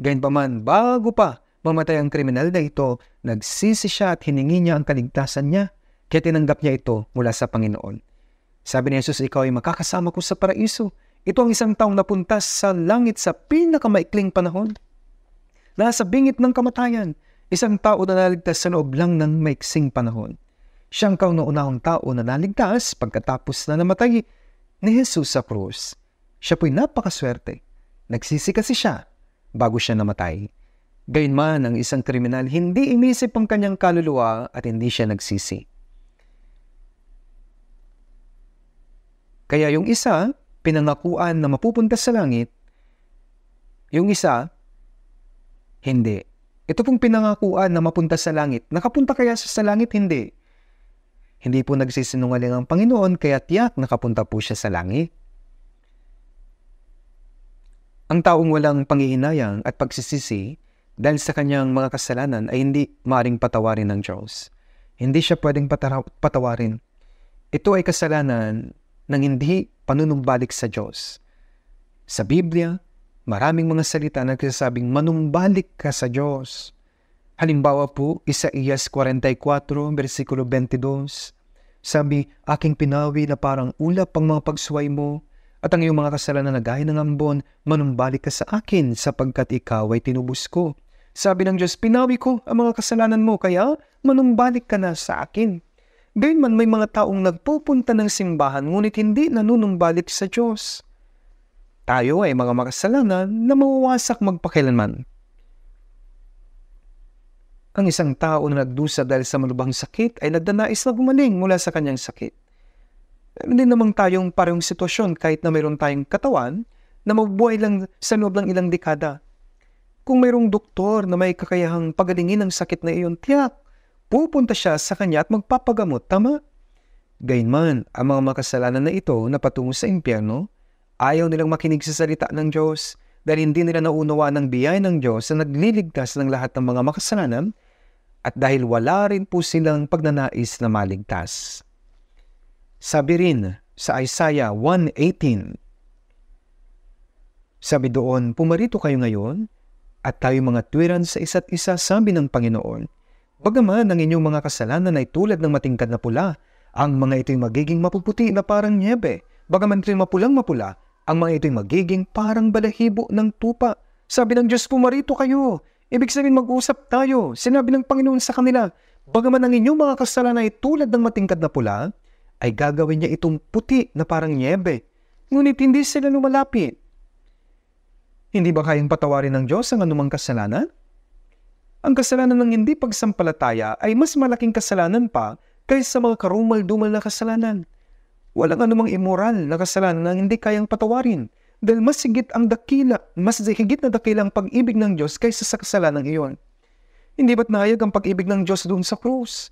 A: Gayunpaman, bago pa mamatay ang kriminal na ito, nagsisi siya at hiningi niya ang kaligtasan niya, kaya tinanggap niya ito mula sa Panginoon. Sabi ni Jesus, ikaw ay makakasama ko sa paraiso. Ito ang isang taong napunta sa langit sa pinakamaikling panahon. Nasa bingit ng kamatayan, Isang tao na naligtas sa loob lang ng maiksing panahon. Siyang kauna-unahong tao na naligtas pagkatapos na namatay ni Jesus sa krus. Siya po'y napakaswerte. Nagsisi kasi siya bago siya namatay. Gayunman, ang isang kriminal hindi inisip ang kanyang kaluluwa at hindi siya nagsisi. Kaya yung isa, pinangakuan na mapupunta sa langit. Yung isa, hindi. Ito pong pinangakuan na mapunta sa langit. Nakapunta kaya siya sa langit? Hindi. Hindi po nagsisinungaling ang Panginoon kaya tiyak nakapunta po siya sa langit. Ang taong walang pangihinayang at pagsisisi dahil sa kanyang mga kasalanan ay hindi maaring patawarin ng Diyos. Hindi siya pwedeng patawarin. Ito ay kasalanan ng hindi panunumbalik sa Diyos. Sa Biblia, Maraming mga salita na nagsasabing manumbalik ka sa Diyos. Halimbawa po, Isaías 44, versikulo 22. Sabi, aking pinawi na parang ulap ang mga pagsuway mo, at ang iyong mga kasalanan na gaya ng ambon, manumbalik ka sa akin sapagkat ikaw ay tinubos ko. Sabi ng Diyos, pinawi ko ang mga kasalanan mo, kaya manumbalik ka na sa akin. Gayunman may mga taong nagpupunta ng simbahan ngunit hindi nanunumbalik sa Diyos tayo ay eh, mga makasalanan na mawawasak magpakilanman. Ang isang tao na nagdusa dahil sa malubhang sakit ay nagdanais na gumaling mula sa kanyang sakit. Hindi namang tayong parehong sitwasyon kahit na mayroon tayong katawan na mabubuhay lang sa loob ng ilang dekada. Kung mayroong doktor na may kakayahang pagalingin ang sakit na iyon, tiyak, pupunta siya sa kanya at magpapagamot, tama? Gayunman, ang mga makasalanan na ito na patungo sa impyerno Ayaw nilang makinig sa salita ng Diyos dahil hindi nila naunawa ng biyay ng Diyos na nagliligtas ng lahat ng mga makasalanan at dahil wala rin po silang pagnanais na maligtas. Sabi rin sa Isaiah 1.18, Sabi doon, pumarito kayo ngayon at tayo mga tuwiran sa isa't isa sabi ng Panginoon. Bagaman ang inyong mga kasalanan ay tulad ng matingkad na pula, ang mga ito'y magiging mapuputi na parang nyebe, bagaman ito'y mapulang mapula ang mga ito'y magiging parang balahibo ng tupa. Sabi ng Diyos, pumarito kayo. Ibig sabihin mag-usap tayo. Sinabi ng Panginoon sa kanila, bagaman ang inyong mga kasalanan ay tulad ng matingkad na pula, ay gagawin niya itong puti na parang niyebe. Ngunit hindi sila lumalapit. Hindi ba kayang patawarin ng Diyos ang anumang kasalanan? Ang kasalanan ng hindi pagsampalataya ay mas malaking kasalanan pa kaysa mga karumal-dumal na kasalanan. Walang anumang immoral na kasalanan na hindi kayang patawarin dahil mas higit ang dakila, mas higit na dakila ang pag-ibig ng Diyos kaysa sa kasalanang iyon. Hindi ba't nahayag ang pag-ibig ng Diyos doon sa krus?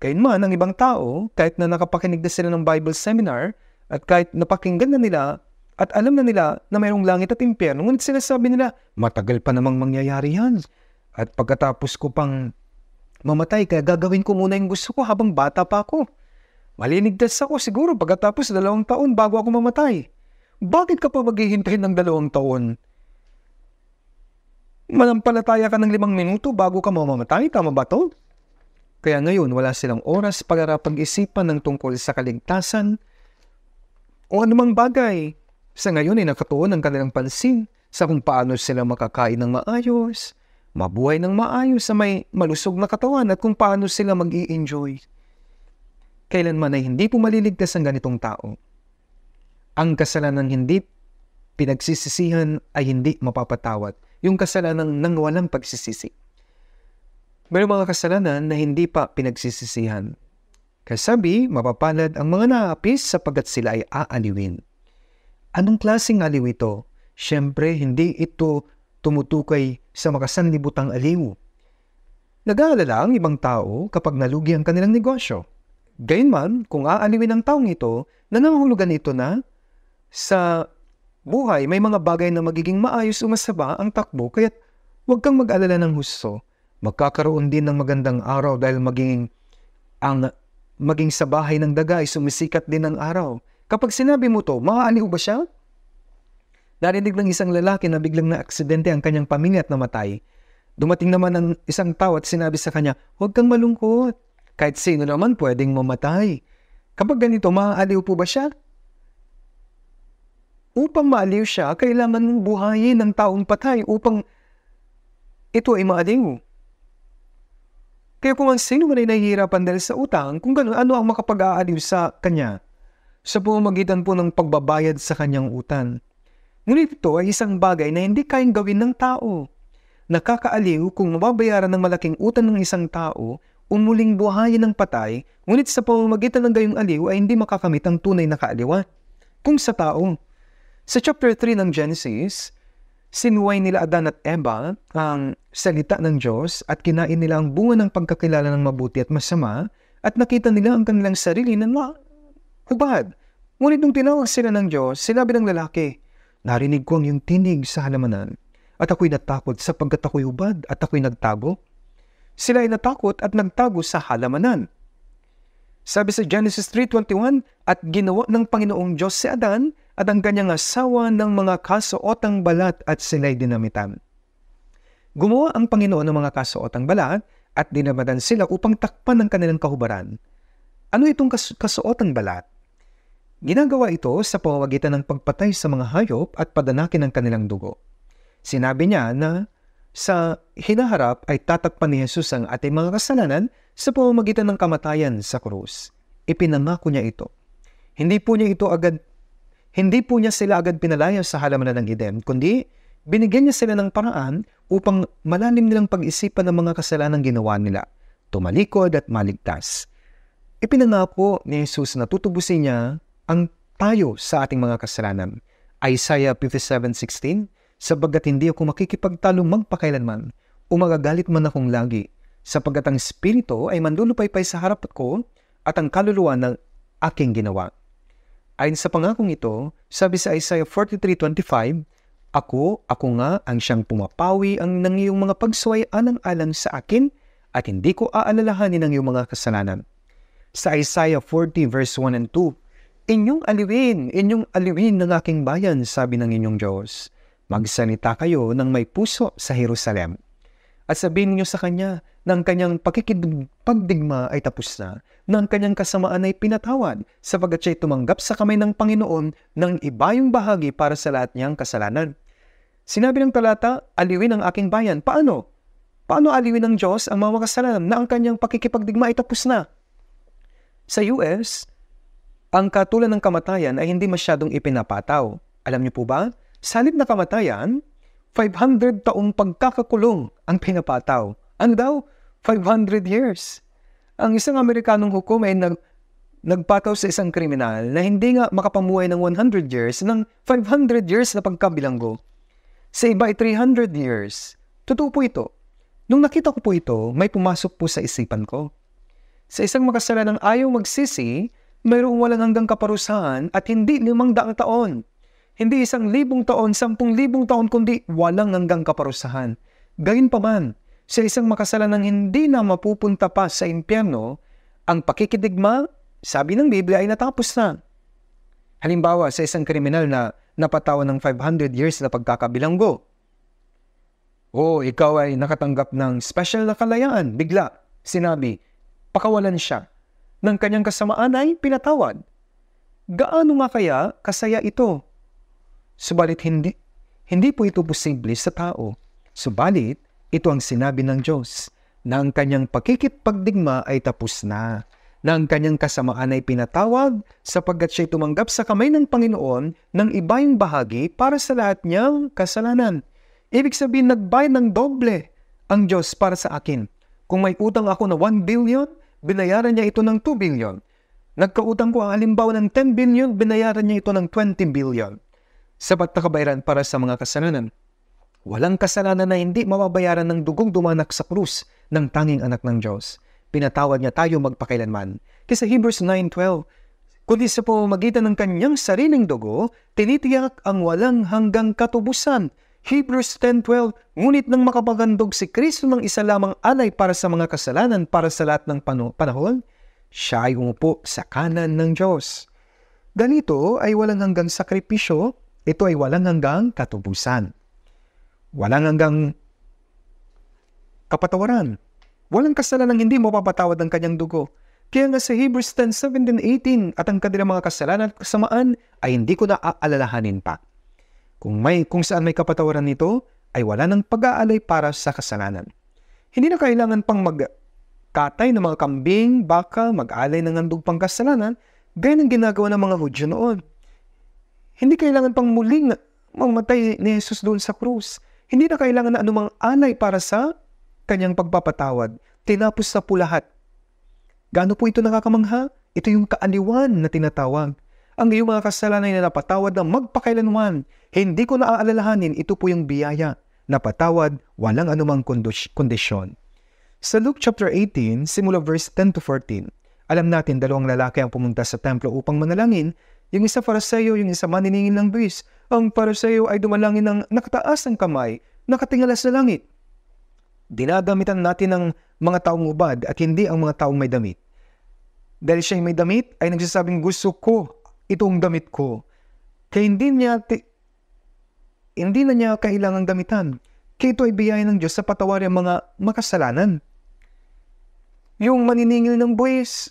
A: Kayinman, ang ibang tao, kahit na nakapakinig na sila ng Bible seminar at kahit napakinggan na nila at alam na nila na mayroong langit at impyerno, ngunit sila sabi nila, matagal pa namang mangyayari yan. At pagkatapos ko pang mamatay, kaya gagawin ko muna yung gusto ko habang bata pa ako. Malinigdas ako siguro pagkatapos dalawang taon bago ako mamatay. Bakit ka pa maghihintay ng dalawang taon? Manampalataya ka ng limang minuto bago ka mamamatay, tama ba to? Kaya ngayon, wala silang oras para pag-isipan ng tungkol sa kaligtasan o anumang bagay. Sa ngayon ay nakatuon ang kanilang pansin sa kung paano sila makakain ng maayos, mabuhay ng maayos sa may malusog na katawan at kung paano sila mag enjoy kailanman ay hindi po maliligtas ang ganitong tao. Ang kasalanan hindi pinagsisisihan ay hindi mapapatawad. Yung kasalanan ng walang pagsisisi. May mga kasalanan na hindi pa pinagsisisihan. Kasabi, mapapalad ang mga naapis sapagat sila ay aaliwin. Anong klaseng aliw ito? Siyempre, hindi ito tumutukay sa makasanlibutang aliw. Nag-aalala ang ibang tao kapag nalugi ang kanilang negosyo Gayunman, kung aaliwin ng taong ito, nangangahulugan ito na sa buhay may mga bagay na magiging maayos o masaba ang takbo kaya huwag kang mag-alala ng husto. Magkakaroon din ng magandang araw dahil maging ang maging sa bahay ng daga ay sumisikat din ang araw. Kapag sinabi mo to, maaaliw ba siya? Narinig ng isang lalaki na biglang na aksidente ang kanyang pamilya at namatay. Dumating naman ang isang tao at sinabi sa kanya, huwag kang malungkot. Kahit sino naman pwedeng mamatay. Kapag ganito, maaaliw po ba siya? Upang maaliw siya, kailangan mong buhayin ng taong patay upang ito ay maaliw. Kaya kung ang sino man ay nahihirapan dahil sa utang, kung gano'n, ano ang makapag-aaliw sa kanya? Sa pumagitan po ng pagbabayad sa kanyang utan. Ngunit ito ay isang bagay na hindi kayang gawin ng tao. Nakakaaliw kung mababayaran ng malaking utan ng isang tao umuling buhayin ng patay, ngunit sa pamamagitan ng gayong aliw ay hindi makakamit ang tunay na kaaliwa. Kung sa tao. Sa chapter 3 ng Genesis, sinuway nila Adan at Eva ang salita ng Diyos at kinain nila ang bunga ng pagkakilala ng mabuti at masama at nakita nila ang kanilang sarili na na hubad. Ngunit nung tinawag sila ng Diyos, sinabi ng lalaki, Narinig ko ang iyong tinig sa halamanan at ako'y natakot sapagkat ako'y hubad at ako'y nagtago sila ay natakot at nagtago sa halamanan. Sabi sa Genesis 3.21, At ginawa ng Panginoong Diyos si Adan at ang kanyang asawa ng mga kasuotang balat at sila'y dinamitan. Gumawa ang Panginoon ng mga kasuotang balat at dinamadan sila upang takpan ang kanilang kahubaran. Ano itong kas- kasuotang balat? Ginagawa ito sa pamamagitan ng pagpatay sa mga hayop at padanakin ng kanilang dugo. Sinabi niya na sa hinaharap ay tatagpan ni Jesus ang ating mga kasalanan sa pamamagitan ng kamatayan sa krus. Ipinangako niya ito. Hindi po niya ito agad hindi po niya sila agad pinalaya sa halamanan ng Eden, kundi binigyan niya sila ng paraan upang malalim nilang pag-isipan ng mga kasalanang ginawa nila, tumalikod at maligtas. Ipinangako ni Jesus na tutubusin niya ang tayo sa ating mga kasalanan. Isaiah 57.16 sabagat hindi ako makikipagtalo magpakailanman o magagalit man akong lagi, sapagat ang spirito ay manlulupaypay sa harap ko at ang kaluluwa ng aking ginawa. Ayon sa pangakong ito, sabi sa Isaiah 43.25, Ako, ako nga ang siyang pumapawi ang ng iyong mga pagsuway alang-alang sa akin at hindi ko aalalahanin ang iyong mga kasalanan. Sa Isaiah 40 verse 1 and 2, Inyong aliwin, inyong aliwin ng aking bayan, sabi ng inyong Diyos Magsanita kayo ng may puso sa Jerusalem. At sabihin niyo sa kanya na ang kanyang pagdigma ay tapos na, na ang kanyang kasamaan ay pinatawad, sapagat siya'y tumanggap sa kamay ng Panginoon ng ibayong bahagi para sa lahat niyang kasalanan. Sinabi ng talata, aliwin ang aking bayan. Paano? Paano aliwin ng Diyos ang mga kasalanan na ang kanyang pakikipagdigma ay tapos na? Sa US, ang katulad ng kamatayan ay hindi masyadong ipinapataw. Alam niyo po ba Salib na kamatayan, 500 taong pagkakakulong ang pinapataw. Ano daw? 500 years. Ang isang Amerikanong hukom ay nag, nagpataw sa isang kriminal na hindi nga makapamuhay ng 100 years ng 500 years na pagkabilanggo. Sa iba ay 300 years. Totoo po ito. Nung nakita ko po ito, may pumasok po sa isipan ko. Sa isang makasalanang ayaw magsisi, mayroong walang hanggang kaparusahan at hindi limang daang taon hindi isang libong taon, sampung libong taon, kundi walang hanggang kaparusahan. Gayunpaman, sa isang makasalanang hindi na mapupunta pa sa impyerno, ang pakikidigma, sabi ng Biblia ay natapos na. Halimbawa, sa isang kriminal na napatawan ng 500 years na pagkakabilanggo. O oh, ikaw ay nakatanggap ng special na kalayaan, bigla, sinabi, pakawalan siya. Nang kanyang kasamaan ay pinatawad. Gaano nga kaya kasaya ito Subalit hindi. Hindi po ito posible sa tao. Subalit, ito ang sinabi ng Diyos na ang kanyang pakikipagdigma ay tapos na, na ang kanyang kasamaan ay pinatawag sapagkat siya tumanggap sa kamay ng Panginoon ng iba bahagi para sa lahat niyang kasalanan. Ibig sabihin, nagbayad ng doble ang Diyos para sa akin. Kung may utang ako na 1 billion, binayaran niya ito ng 2 billion. Nagkautang ko ang halimbawa ng 10 billion, binayaran niya ito ng 20 billion sapat na kabayaran para sa mga kasalanan. Walang kasalanan na hindi mababayaran ng dugong dumanak sa krus ng tanging anak ng Diyos. Pinatawad niya tayo magpakailanman. Kisa Hebrews 9.12, Kundi sa pamamagitan ng kanyang sariling dugo, tinitiyak ang walang hanggang katubusan. Hebrews 10.12, Ngunit nang makapagandog si Kristo ng isa lamang alay para sa mga kasalanan para sa lahat ng panahon, siya ay umupo sa kanan ng Diyos. Ganito ay walang hanggang sakripisyo ito ay walang hanggang katubusan. Walang hanggang kapatawaran. Walang kasalanan hindi mapapatawad ang kanyang dugo. Kaya nga sa Hebrews 10, 17, 18 at ang kanilang mga kasalanan at kasamaan ay hindi ko na aalalahanin pa. Kung, may, kung saan may kapatawaran nito, ay wala ng pag-aalay para sa kasalanan. Hindi na kailangan pang magkatay ng mga kambing, baka, mag-alay ng handog pang kasalanan, gaya ng ginagawa ng mga Hudyo noon. Hindi kailangan pang muling mamatay ni Jesus doon sa krus. Hindi na kailangan na anumang alay para sa kanyang pagpapatawad. Tinapos sa po lahat. Gaano po ito nakakamangha? Ito yung kaaniwan na tinatawag. Ang iyong mga kasalanan na napatawad na magpakailanman. Hindi ko naaalalahanin, ito po yung biyaya. Napatawad, walang anumang kondisyon. Sa Luke chapter 18, simula verse 10 to 14, alam natin dalawang lalaki ang pumunta sa templo upang manalangin yung isa iyo, yung isa maniningil ng buwis. Ang para sa iyo ay dumalangin ng nakataas ng kamay, nakatingala sa langit. Dinadamitan natin ng mga taong ubad at hindi ang mga taong may damit. Dahil siya may damit, ay nagsasabing gusto ko itong damit ko. Kaya hindi niya ti- hindi na niya kailangang damitan. Kaya ito ay biyaya ng Diyos sa patawarin ang mga makasalanan. Yung maniningil ng buwis,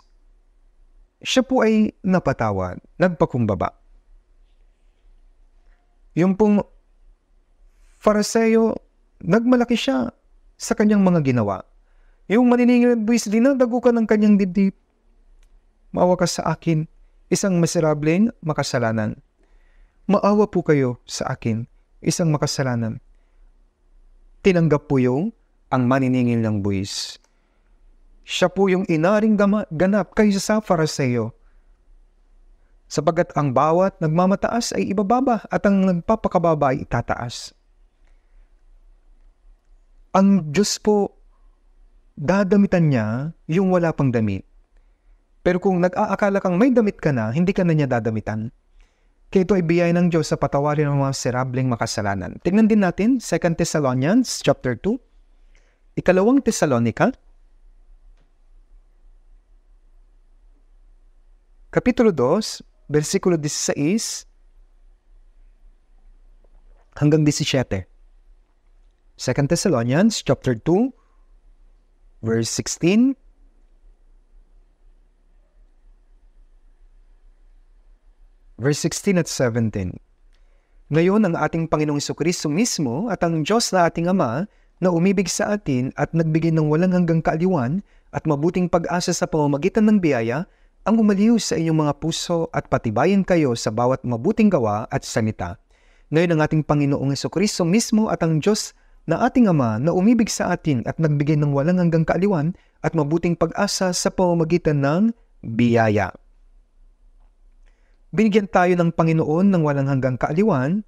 A: siya po ay napatawad, nagpakumbaba. Yung pong Fariseo, nagmalaki siya sa kanyang mga ginawa. Yung maniningil at buwis, dinadago ka ng kanyang dibdib. Maawa ka sa akin, isang miserableng makasalanan. Maawa po kayo sa akin, isang makasalanan. Tinanggap po yung ang maniningil ng buwis. Siya po yung inaring ganap kaysa sa Fariseo. Sapagat ang bawat nagmamataas ay ibababa at ang nagpapakababa ay itataas. Ang Diyos po, dadamitan niya yung wala pang damit. Pero kung nag-aakala kang may damit ka na, hindi ka na niya dadamitan. Kaya ito ay biyaya ng Diyos sa patawarin ng mga sirabling makasalanan. Tingnan din natin 2 Thessalonians chapter 2, ikalawang Thessalonica, capítulo 2, versículo 16 hanggang 17. 2 Thessalonians chapter 2 verse 16 verse 16 at 17. Ngayon ang ating Panginoong Kristo mismo at ang Diyos na ating Ama na umibig sa atin at nagbigay ng walang hanggang kaaliwan at mabuting pag-asa sa pamamagitan ng biyaya ang bumaliw sa inyong mga puso at patibayin kayo sa bawat mabuting gawa at salita. Ngayon ang ating Panginoong Kristo mismo at ang Diyos na ating Ama na umibig sa atin at nagbigay ng walang hanggang kaaliwan at mabuting pag-asa sa pamamagitan ng biyaya. Binigyan tayo ng Panginoon ng walang hanggang kaaliwan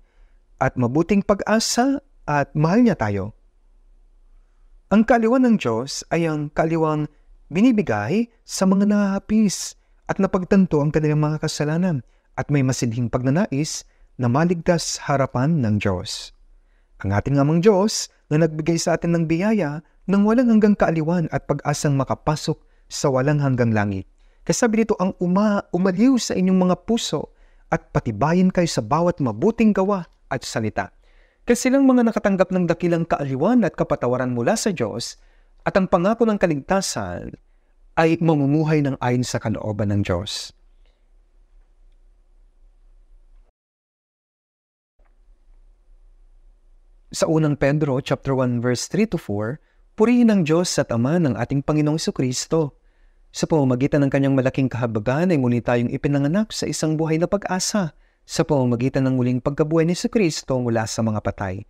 A: at mabuting pag-asa at mahal niya tayo. Ang kaaliwan ng Diyos ay ang kaaliwang binibigay sa mga nahahapis at napagtanto ang kanilang mga kasalanan at may masidhing pagnanais na maligtas harapan ng Diyos. Ang ating amang Diyos na nagbigay sa atin ng biyaya ng walang hanggang kaaliwan at pag-asang makapasok sa walang hanggang langit. Kasabi nito ang uma, umaliw sa inyong mga puso at patibayin kayo sa bawat mabuting gawa at salita. Kasi lang mga nakatanggap ng dakilang kaaliwan at kapatawaran mula sa Diyos at ang pangako ng kaligtasan ay mamumuhay ng ayon sa kalooban ng Diyos. Sa unang Pedro chapter 1 verse 3 to 4, purihin ng Diyos at Ama ng ating Panginoong Kristo. Sa pamamagitan ng kanyang malaking kahabagan ay muli tayong ipinanganak sa isang buhay na pag-asa sa pamamagitan ng muling pagkabuhay ni Kristo mula sa mga patay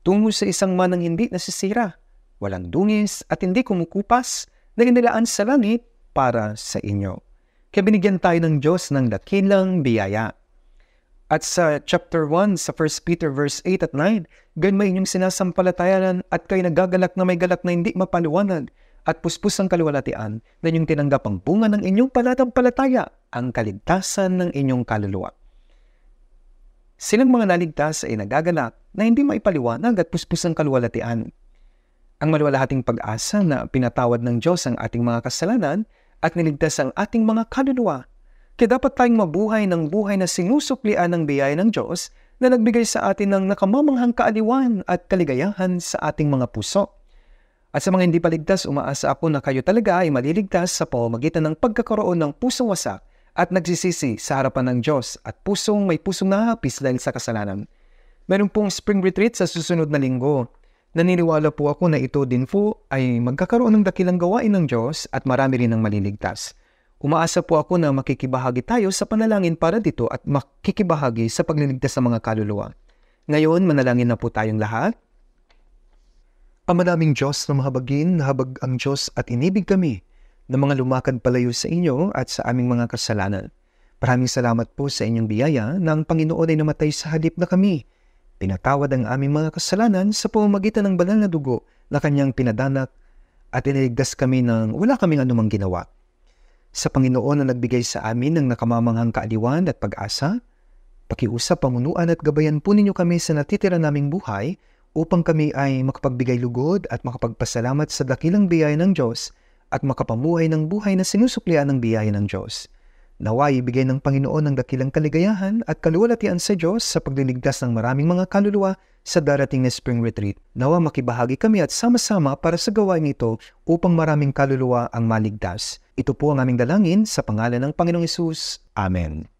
A: tungo sa isang manang hindi nasisira, walang dungis at hindi kumukupas, na inilaan sa langit para sa inyo. Kaya binigyan tayo ng Diyos ng dakilang biyaya. At sa chapter 1, sa 1 Peter verse 8 at 9, ganun may inyong sinasampalatayanan at kayo nagagalak na may galak na hindi mapaluwanag at puspos ng kaluwalatian na inyong tinanggap ang bunga ng inyong panatampalataya, ang kaligtasan ng inyong kaluluwa. Silang mga naligtas ay nagagalak na hindi maipaliwanag at puspos ng kaluwalatian ang malwalahating pag-asa na pinatawad ng Diyos ang ating mga kasalanan at niligtas ang ating mga kaluluwa. Kaya dapat tayong mabuhay ng buhay na sinusuplian ng biyaya ng Diyos na nagbigay sa atin ng nakamamanghang kaaliwan at kaligayahan sa ating mga puso. At sa mga hindi paligtas, umaasa ako na kayo talaga ay maliligtas sa pamamagitan ng pagkakaroon ng pusong wasak at nagsisisi sa harapan ng Diyos at pusong may pusong nahapis dahil sa kasalanan. Meron pong spring retreat sa susunod na linggo. Naniniwala po ako na ito din po ay magkakaroon ng dakilang gawain ng Diyos at marami rin ang maliligtas. Umaasa po ako na makikibahagi tayo sa panalangin para dito at makikibahagi sa pagliligtas ng mga kaluluwa. Ngayon, manalangin na po tayong lahat. Ang maraming Diyos na mahabagin, nahabag ang Diyos at inibig kami na mga lumakad palayo sa inyo at sa aming mga kasalanan. Maraming salamat po sa inyong biyaya na ang Panginoon ay namatay sa halip na kami Pinatawad ang aming mga kasalanan sa pamamagitan ng banal na dugo na kanyang pinadanak at iniligtas kami ng wala kaming anumang ginawa. Sa Panginoon na nagbigay sa amin ng nakamamanghang kaaliwan at pag-asa, pakiusap, pangunuan at gabayan po ninyo kami sa natitira naming buhay upang kami ay makapagbigay lugod at makapagpasalamat sa dakilang biyaya ng Diyos at makapamuhay ng buhay na sinusuklian ng biyaya ng Diyos. Nawa ibigay ng Panginoon ang dakilang kaligayahan at kaluwalhatian sa Diyos sa pagliligtas ng maraming mga kaluluwa sa darating na Spring Retreat. Nawa makibahagi kami at sama-sama para sa gawain ito upang maraming kaluluwa ang maligtas. Ito po ang aming dalangin sa pangalan ng Panginoong Isus. Amen.